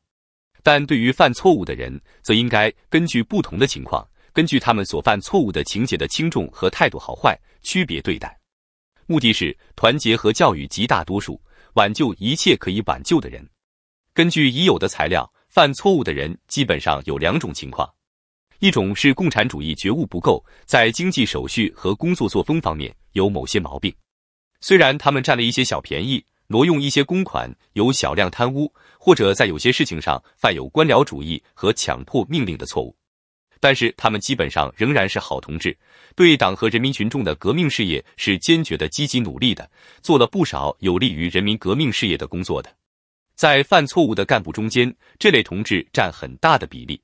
但对于犯错误的人，则应该根据不同的情况，根据他们所犯错误的情节的轻重和态度好坏，区别对待。目的是团结和教育极大多数，挽救一切可以挽救的人。根据已有的材料，犯错误的人基本上有两种情况：一种是共产主义觉悟不够，在经济手续和工作作风方面有某些毛病。虽然他们占了一些小便宜，挪用一些公款，有小量贪污，或者在有些事情上犯有官僚主义和强迫命令的错误，但是他们基本上仍然是好同志，对党和人民群众的革命事业是坚决的、积极努力的，做了不少有利于人民革命事业的工作的。在犯错误的干部中间，这类同志占很大的比例。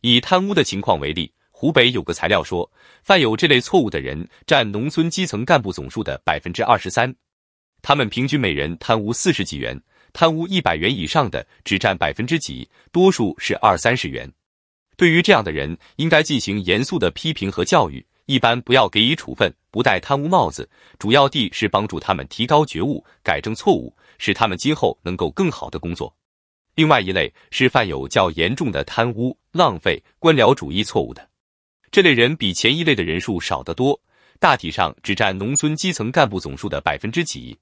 以贪污的情况为例，湖北有个材料说，犯有这类错误的人占农村基层干部总数的百分之二十三，他们平均每人贪污四十几元，贪污一百元以上的只占百分之几，多数是二三十元。对于这样的人，应该进行严肃的批评和教育，一般不要给予处分，不戴贪污帽子，主要地是帮助他们提高觉悟，改正错误。使他们今后能够更好的工作。另外一类是犯有较严重的贪污、浪费、官僚主义错误的，这类人比前一类的人数少得多，大体上只占农村基层干部总数的百分之几。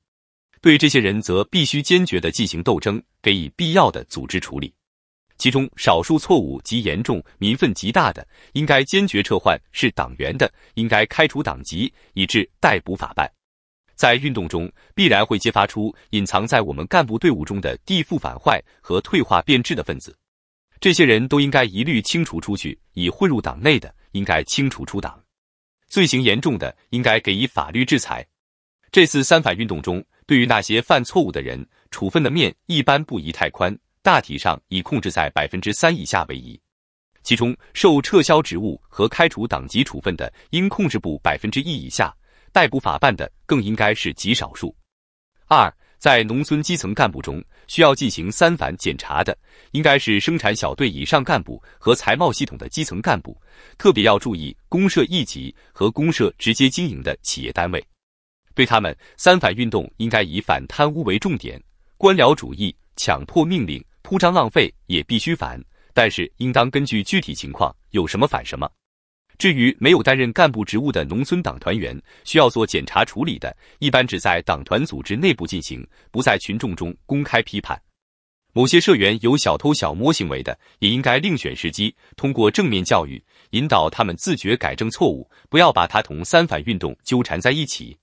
对这些人，则必须坚决的进行斗争，给予必要的组织处理。其中少数错误极严重、民愤极大的，应该坚决撤换；是党员的，应该开除党籍，以致逮捕法办。在运动中必然会揭发出隐藏在我们干部队伍中的地富反坏和退化变质的分子，这些人都应该一律清除出去，已混入党内的应该清除出党，罪行严重的应该给予法律制裁。这次三反运动中，对于那些犯错误的人，处分的面一般不宜太宽，大体上以控制在百分之三以下为宜，其中受撤销职务和开除党籍处分的，应控制部百分之一以下。逮捕法办的更应该是极少数。二，在农村基层干部中，需要进行三反检查的，应该是生产小队以上干部和财贸系统的基层干部，特别要注意公社一级和公社直接经营的企业单位。对他们，三反运动应该以反贪污为重点，官僚主义、强迫命令、铺张浪费也必须反，但是应当根据具体情况，有什么反什么。至于没有担任干部职务的农村党团员，需要做检查处理的，一般只在党团组织内部进行，不在群众中公开批判。某些社员有小偷小摸行为的，也应该另选时机，通过正面教育引导他们自觉改正错误，不要把他同“三反”运动纠缠在一起。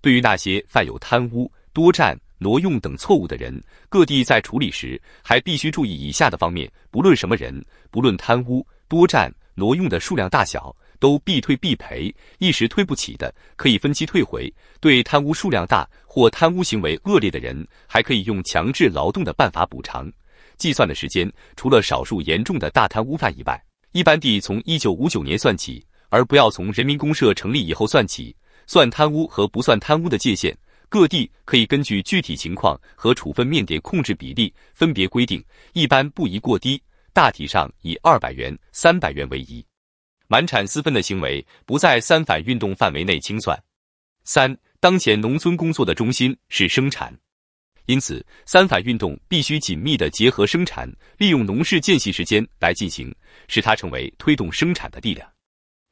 对于那些犯有贪污、多占、挪用等错误的人，各地在处理时还必须注意以下的方面：不论什么人，不论贪污、多占。挪用的数量大小都必退必赔，一时退不起的可以分期退回。对贪污数量大或贪污行为恶劣的人，还可以用强制劳动的办法补偿。计算的时间，除了少数严重的大贪污犯以外，一般地从一九五九年算起，而不要从人民公社成立以后算起。算贪污和不算贪污的界限，各地可以根据具体情况和处分面点控制比例分别规定，一般不宜过低。大体上以二百元、三百元为宜。满产私分的行为不在三反运动范围内清算。三，当前农村工作的中心是生产，因此三反运动必须紧密的结合生产，利用农事间隙时间来进行，使它成为推动生产的力量。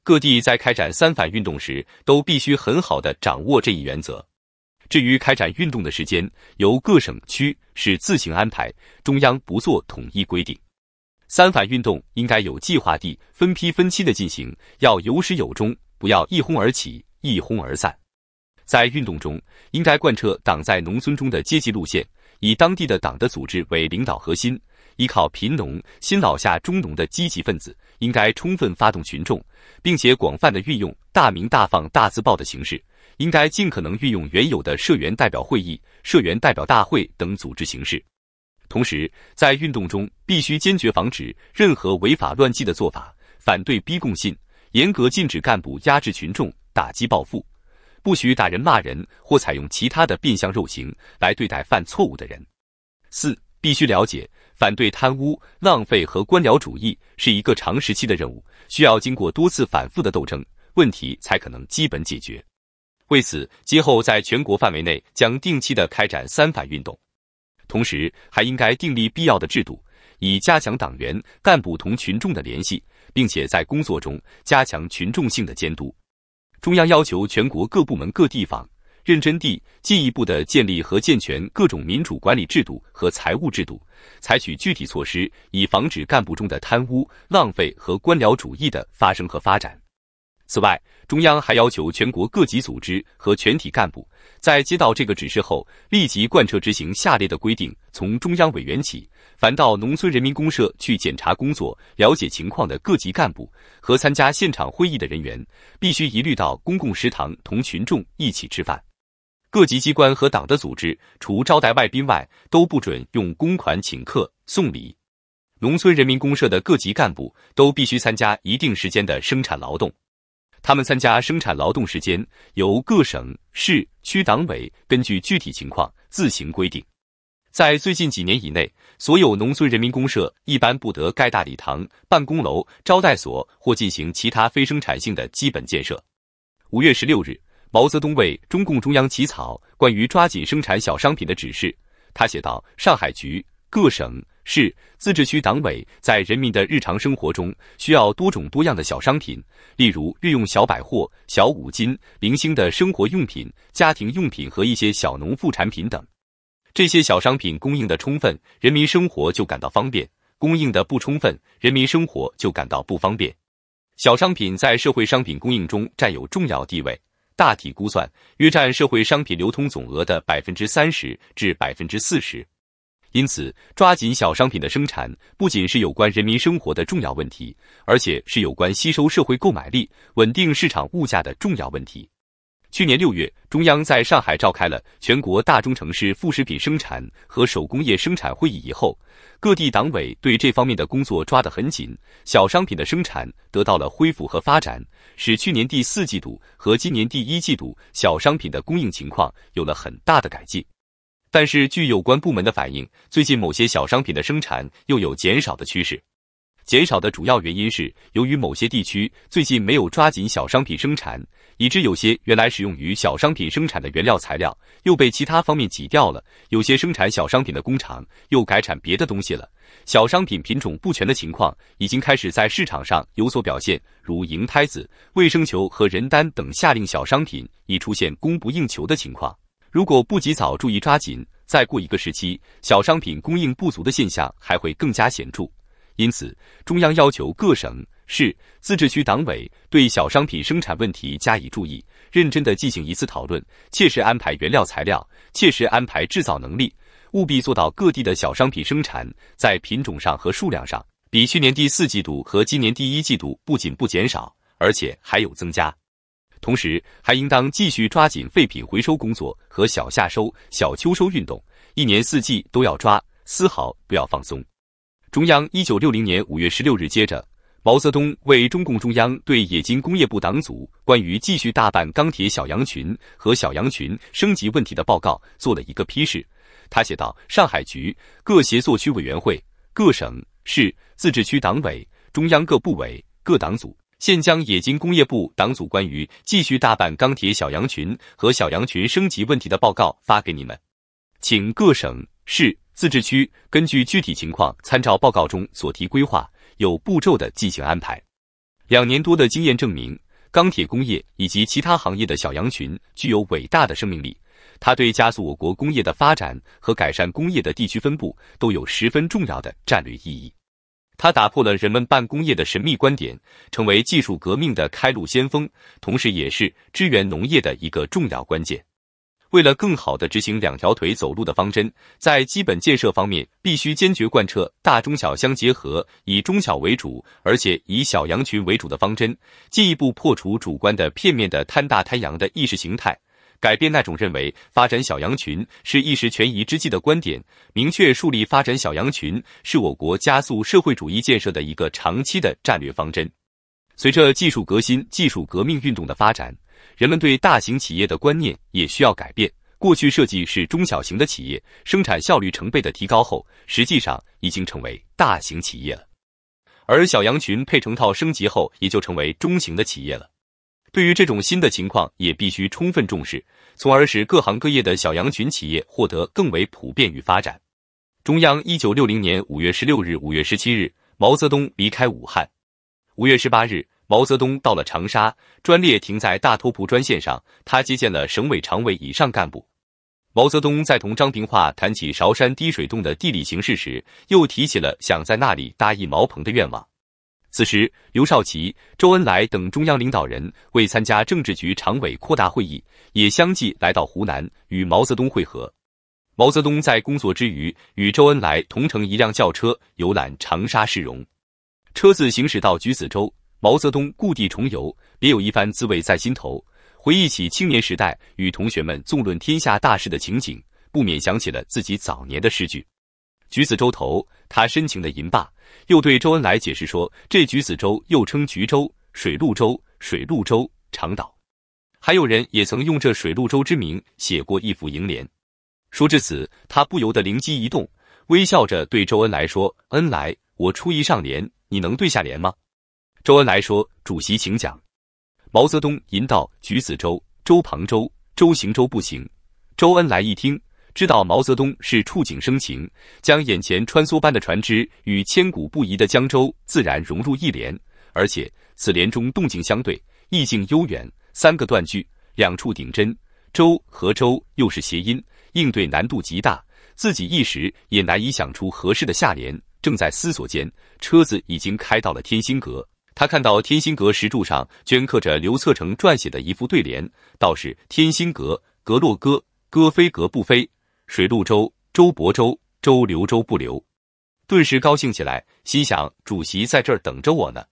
各地在开展三反运动时，都必须很好的掌握这一原则。至于开展运动的时间，由各省区是自行安排，中央不做统一规定。三反运动应该有计划地、分批分期地进行，要有始有终，不要一哄而起、一哄而散。在运动中，应该贯彻党在农村中的阶级路线，以当地的党的组织为领导核心，依靠贫农、新老下中农的积极分子，应该充分发动群众，并且广泛地运用大鸣、大放、大字报的形式，应该尽可能运用原有的社员代表会议、社员代表大会等组织形式。同时，在运动中必须坚决防止任何违法乱纪的做法，反对逼供信，严格禁止干部压制群众、打击报复，不许打人、骂人或采用其他的变相肉刑来对待犯错误的人。四必须了解，反对贪污、浪费和官僚主义是一个长时期的任务，需要经过多次反复的斗争，问题才可能基本解决。为此，今后在全国范围内将定期的开展三反运动。同时，还应该订立必要的制度，以加强党员干部同群众的联系，并且在工作中加强群众性的监督。中央要求全国各部门各地方认真地进一步地建立和健全各种民主管理制度和财务制度，采取具体措施，以防止干部中的贪污、浪费和官僚主义的发生和发展。此外，中央还要求全国各级组织和全体干部，在接到这个指示后，立即贯彻执行下列的规定：从中央委员起，凡到农村人民公社去检查工作、了解情况的各级干部和参加现场会议的人员，必须一律到公共食堂同群众一起吃饭。各级机关和党的组织，除招待外宾外，都不准用公款请客送礼。农村人民公社的各级干部都必须参加一定时间的生产劳动。他们参加生产劳动时间，由各省市区党委根据具体情况自行规定。在最近几年以内，所有农村人民公社一般不得盖大礼堂、办公楼、招待所或进行其他非生产性的基本建设。五月十六日，毛泽东为中共中央起草关于抓紧生产小商品的指示，他写道：上海局。各省市自治区党委在人民的日常生活中需要多种多样的小商品，例如日用小百货、小五金、零星的生活用品、家庭用品和一些小农副产品等。这些小商品供应的充分，人民生活就感到方便；供应的不充分，人民生活就感到不方便。小商品在社会商品供应中占有重要地位，大体估算约占社会商品流通总额的百分之三十至百分之四十。因此，抓紧小商品的生产，不仅是有关人民生活的重要问题，而且是有关吸收社会购买力、稳定市场物价的重要问题。去年六月，中央在上海召开了全国大中城市副食品生产和手工业生产会议以后，各地党委对这方面的工作抓得很紧，小商品的生产得到了恢复和发展，使去年第四季度和今年第一季度小商品的供应情况有了很大的改进。但是，据有关部门的反映，最近某些小商品的生产又有减少的趋势。减少的主要原因是，由于某些地区最近没有抓紧小商品生产，以致有些原来使用于小商品生产的原料材料又被其他方面挤掉了。有些生产小商品的工厂又改产别的东西了。小商品品种不全的情况已经开始在市场上有所表现，如银胎子、卫生球和人丹等下令小商品已出现供不应求的情况。如果不及早注意抓紧，再过一个时期，小商品供应不足的现象还会更加显著。因此，中央要求各省、市、自治区党委对小商品生产问题加以注意，认真地进行一次讨论，切实安排原料材料，切实安排制造能力，务必做到各地的小商品生产在品种上和数量上，比去年第四季度和今年第一季度不仅不减少，而且还有增加。同时还应当继续抓紧废品回收工作和小夏收、小秋收运动，一年四季都要抓，丝毫不要放松。中央一九六零年五月十六日，接着毛泽东为中共中央对冶金工业部党组关于继续大办钢铁小羊群和小羊群升级问题的报告做了一个批示。他写道：“上海局各协作区委员会、各省、市、自治区党委、中央各部委、各党组。”现将冶金工业部党组关于继续大办钢铁小羊群和小羊群升级问题的报告发给你们，请各省、市、自治区根据具体情况，参照报告中所提规划，有步骤的进行安排。两年多的经验证明，钢铁工业以及其他行业的小羊群具有伟大的生命力，它对加速我国工业的发展和改善工业的地区分布，都有十分重要的战略意义。它打破了人们办工业的神秘观点，成为技术革命的开路先锋，同时也是支援农业的一个重要关键。为了更好地执行两条腿走路的方针，在基本建设方面，必须坚决贯彻大中小相结合、以中小为主，而且以小羊群为主的方针，进一步破除主观的、片面的、贪大贪洋的意识形态。改变那种认为发展小羊群是一时权宜之计的观点，明确树立发展小羊群是我国加速社会主义建设的一个长期的战略方针。随着技术革新、技术革命运动的发展，人们对大型企业的观念也需要改变。过去设计是中小型的企业，生产效率成倍的提高后，实际上已经成为大型企业了。而小羊群配成套升级后，也就成为中型的企业了。对于这种新的情况，也必须充分重视，从而使各行各业的小羊群企业获得更为普遍与发展。中央一九六零年五月十六日、五月十七日，毛泽东离开武汉。五月十八日，毛泽东到了长沙，专列停在大托铺专线上，他接见了省委常委以上干部。毛泽东在同张平化谈起韶山滴水洞的地理形势时，又提起了想在那里搭一茅棚的愿望。此时，刘少奇、周恩来等中央领导人为参加政治局常委扩大会议，也相继来到湖南与毛泽东会合。毛泽东在工作之余，与周恩来同乘一辆轿车游览长沙市容。车子行驶到橘子洲，毛泽东故地重游，别有一番滋味在心头。回忆起青年时代与同学们纵论天下大事的情景，不免想起了自己早年的诗句：“橘子洲头。”他深情的吟罢，又对周恩来解释说：“这橘子洲又称橘洲、水陆洲、水陆洲长岛，还有人也曾用这水陆洲之名写过一幅楹联。”说至此，他不由得灵机一动，微笑着对周恩来说：“恩来，我出一上联，你能对下联吗？”周恩来说：“主席，请讲。”毛泽东吟道：“橘子洲，周旁洲，周行洲不行。”周恩来一听。知道毛泽东是触景生情，将眼前穿梭般的船只与千古不移的江州自然融入一联，而且此联中动静相对，意境悠远。三个断句，两处顶针，舟和舟又是谐音，应对难度极大，自己一时也难以想出合适的下联。正在思索间，车子已经开到了天心阁。他看到天心阁石柱上镌刻着刘策成撰写的一副对联：“道是“天心阁，阁落歌，歌飞阁不飞。”水陆洲，洲泊州、洲留州不留。”顿时高兴起来，心想：主席在这儿等着我呢。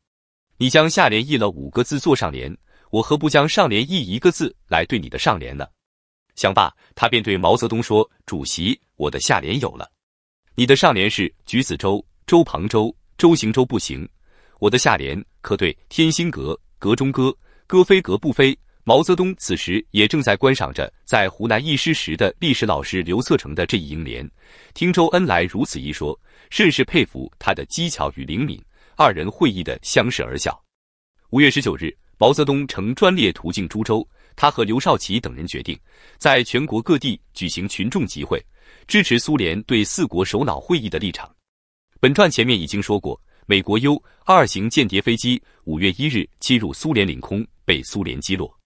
你将下联译了五个字做上联，我何不将上联译一个字来对你的上联呢？想罢，他便对毛泽东说：“主席，我的下联有了，你的上联是橘子洲，洲旁洲，洲行洲不行。我的下联可对天心阁，阁中歌，歌飞阁不飞。”毛泽东此时也正在观赏着在湖南一师时的历史老师刘策成的这一楹联，听周恩来如此一说，甚是佩服他的机巧与灵敏，二人会意的相视而笑。五月十九日，毛泽东乘专列途径株洲，他和刘少奇等人决定在全国各地举行群众集会，支持苏联对四国首脑会议的立场。本传前面已经说过，美国 U 二型间谍飞机五月一日侵入苏联领空，被苏联击落。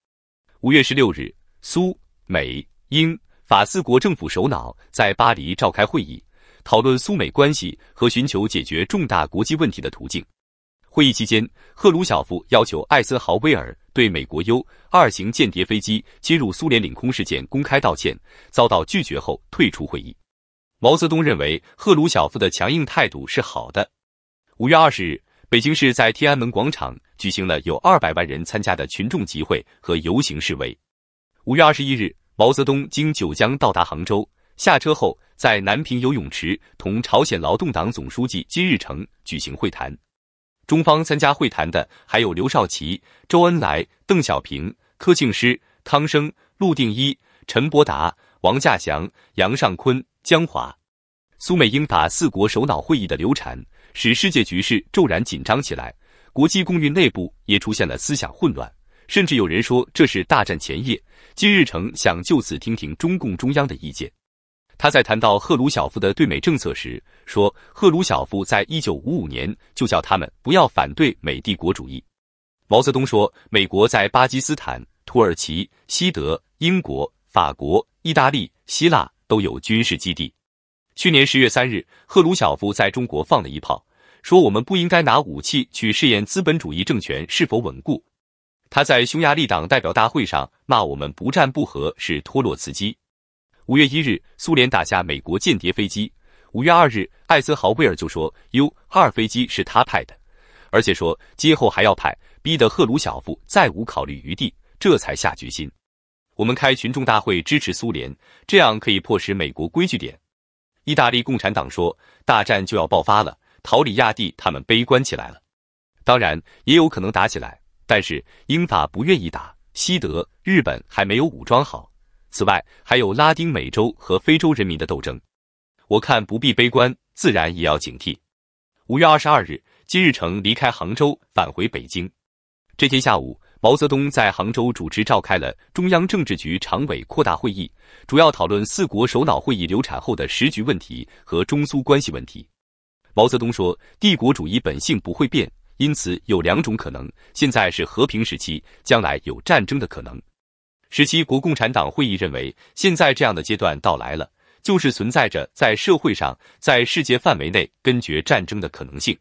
五月十六日，苏、美、英、法四国政府首脑在巴黎召开会议，讨论苏美关系和寻求解决重大国际问题的途径。会议期间，赫鲁晓夫要求艾森豪威尔对美国 U 二型间谍飞机侵入苏联领空事件公开道歉，遭到拒绝后退出会议。毛泽东认为赫鲁晓夫的强硬态度是好的。五月二十日。北京市在天安门广场举行了有二百万人参加的群众集会和游行示威。五月二十一日，毛泽东经九江到达杭州，下车后在南平游泳池同朝鲜劳动党总书记金日成举行会谈。中方参加会谈的还有刘少奇、周恩来、邓小平、柯庆施、汤生、陆定一、陈伯达、王稼祥、杨尚昆、江华、苏美英法四国首脑会议的流产。使世界局势骤然紧张起来，国际共运内部也出现了思想混乱，甚至有人说这是大战前夜。金日成想就此听听中共中央的意见。他在谈到赫鲁晓夫的对美政策时说，赫鲁晓夫在一九五五年就叫他们不要反对美帝国主义。毛泽东说，美国在巴基斯坦、土耳其、西德、英国、法国、意大利、希腊都有军事基地。去年十月三日，赫鲁晓夫在中国放了一炮，说我们不应该拿武器去试验资本主义政权是否稳固。他在匈牙利党代表大会上骂我们不战不和是托洛茨基。五月一日，苏联打下美国间谍飞机。五月二日，艾森豪威尔就说 U 二飞机是他派的，而且说今后还要派，逼得赫鲁晓夫再无考虑余地，这才下决心。我们开群众大会支持苏联，这样可以迫使美国规矩点。意大利共产党说，大战就要爆发了。陶里亚蒂他们悲观起来了。当然，也有可能打起来，但是英法不愿意打，西德、日本还没有武装好。此外，还有拉丁美洲和非洲人民的斗争。我看不必悲观，自然也要警惕。五月二十二日，金日成离开杭州返回北京。这天下午。毛泽东在杭州主持召开了中央政治局常委扩大会议，主要讨论四国首脑会议流产后的时局问题和中苏关系问题。毛泽东说：“帝国主义本性不会变，因此有两种可能：现在是和平时期，将来有战争的可能。”十七国共产党会议认为，现在这样的阶段到来了，就是存在着在社会上、在世界范围内根绝战争的可能性，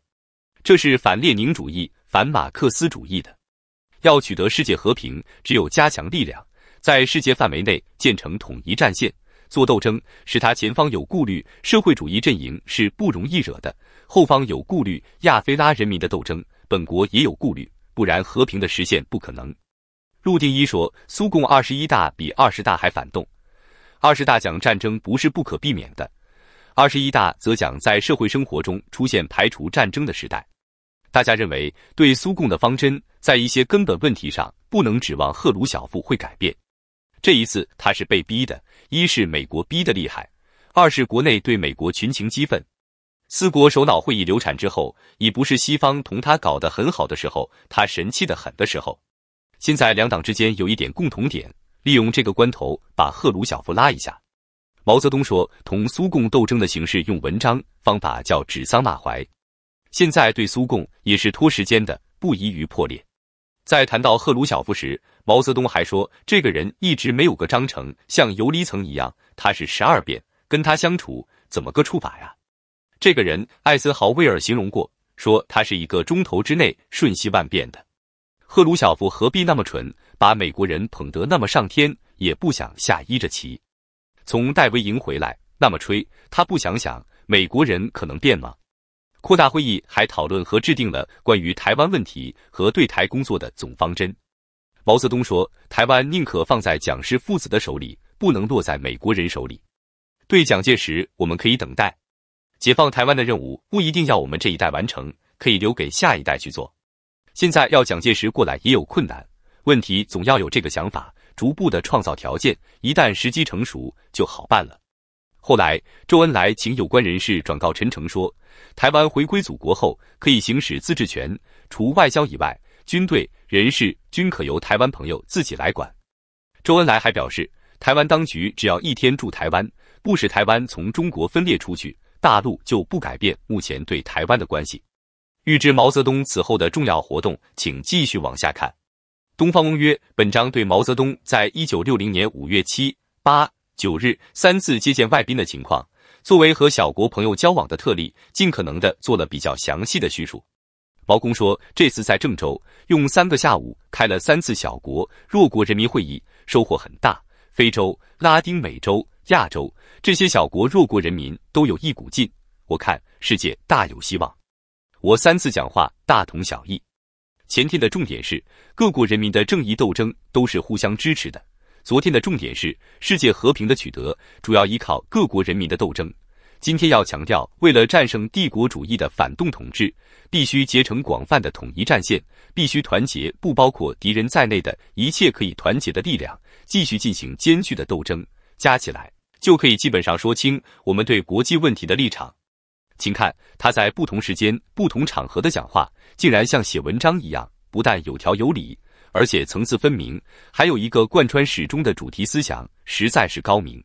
这是反列宁主义、反马克思主义的。要取得世界和平，只有加强力量，在世界范围内建成统一战线做斗争，使他前方有顾虑，社会主义阵营是不容易惹的；后方有顾虑，亚非拉人民的斗争，本国也有顾虑，不然和平的实现不可能。陆定一说，苏共二十一大比二十大还反动，二十大讲战争不是不可避免的，二十一大则讲在社会生活中出现排除战争的时代。大家认为，对苏共的方针，在一些根本问题上，不能指望赫鲁晓夫会改变。这一次他是被逼的，一是美国逼的厉害，二是国内对美国群情激愤。四国首脑会议流产之后，已不是西方同他搞得很好的时候，他神气的很的时候。现在两党之间有一点共同点，利用这个关头把赫鲁晓夫拉一下。毛泽东说，同苏共斗争的形式用文章方法叫指桑骂槐。现在对苏共也是拖时间的，不宜于破裂。在谈到赫鲁晓夫时，毛泽东还说：“这个人一直没有个章程，像游离层一样，他是十二变，跟他相处怎么个处法呀？”这个人，艾森豪威尔形容过，说他是一个钟头之内瞬息万变的。赫鲁晓夫何必那么蠢，把美国人捧得那么上天，也不想下依着棋。从戴维营回来那么吹，他不想想美国人可能变吗？扩大会议还讨论和制定了关于台湾问题和对台工作的总方针。毛泽东说：“台湾宁可放在蒋氏父子的手里，不能落在美国人手里。对蒋介石，我们可以等待，解放台湾的任务不一定要我们这一代完成，可以留给下一代去做。现在要蒋介石过来也有困难，问题总要有这个想法，逐步的创造条件，一旦时机成熟，就好办了。”后来，周恩来请有关人士转告陈诚说：“台湾回归祖国后，可以行使自治权，除外交以外，军队、人事均可由台湾朋友自己来管。”周恩来还表示：“台湾当局只要一天驻台湾，不使台湾从中国分裂出去，大陆就不改变目前对台湾的关系。”预知毛泽东此后的重要活动，请继续往下看。东方翁曰：本章对毛泽东在一九六零年五月七、八。九日三次接见外宾的情况，作为和小国朋友交往的特例，尽可能的做了比较详细的叙述。毛公说，这次在郑州用三个下午开了三次小国弱国人民会议，收获很大。非洲、拉丁美洲、亚洲这些小国弱国人民都有一股劲，我看世界大有希望。我三次讲话大同小异，前天的重点是各国人民的正义斗争都是互相支持的。昨天的重点是世界和平的取得，主要依靠各国人民的斗争。今天要强调，为了战胜帝国主义的反动统治，必须结成广泛的统一战线，必须团结不包括敌人在内的一切可以团结的力量，继续进行艰巨的斗争。加起来就可以基本上说清我们对国际问题的立场。请看他在不同时间、不同场合的讲话，竟然像写文章一样，不但有条有理。而且层次分明，还有一个贯穿始终的主题思想，实在是高明。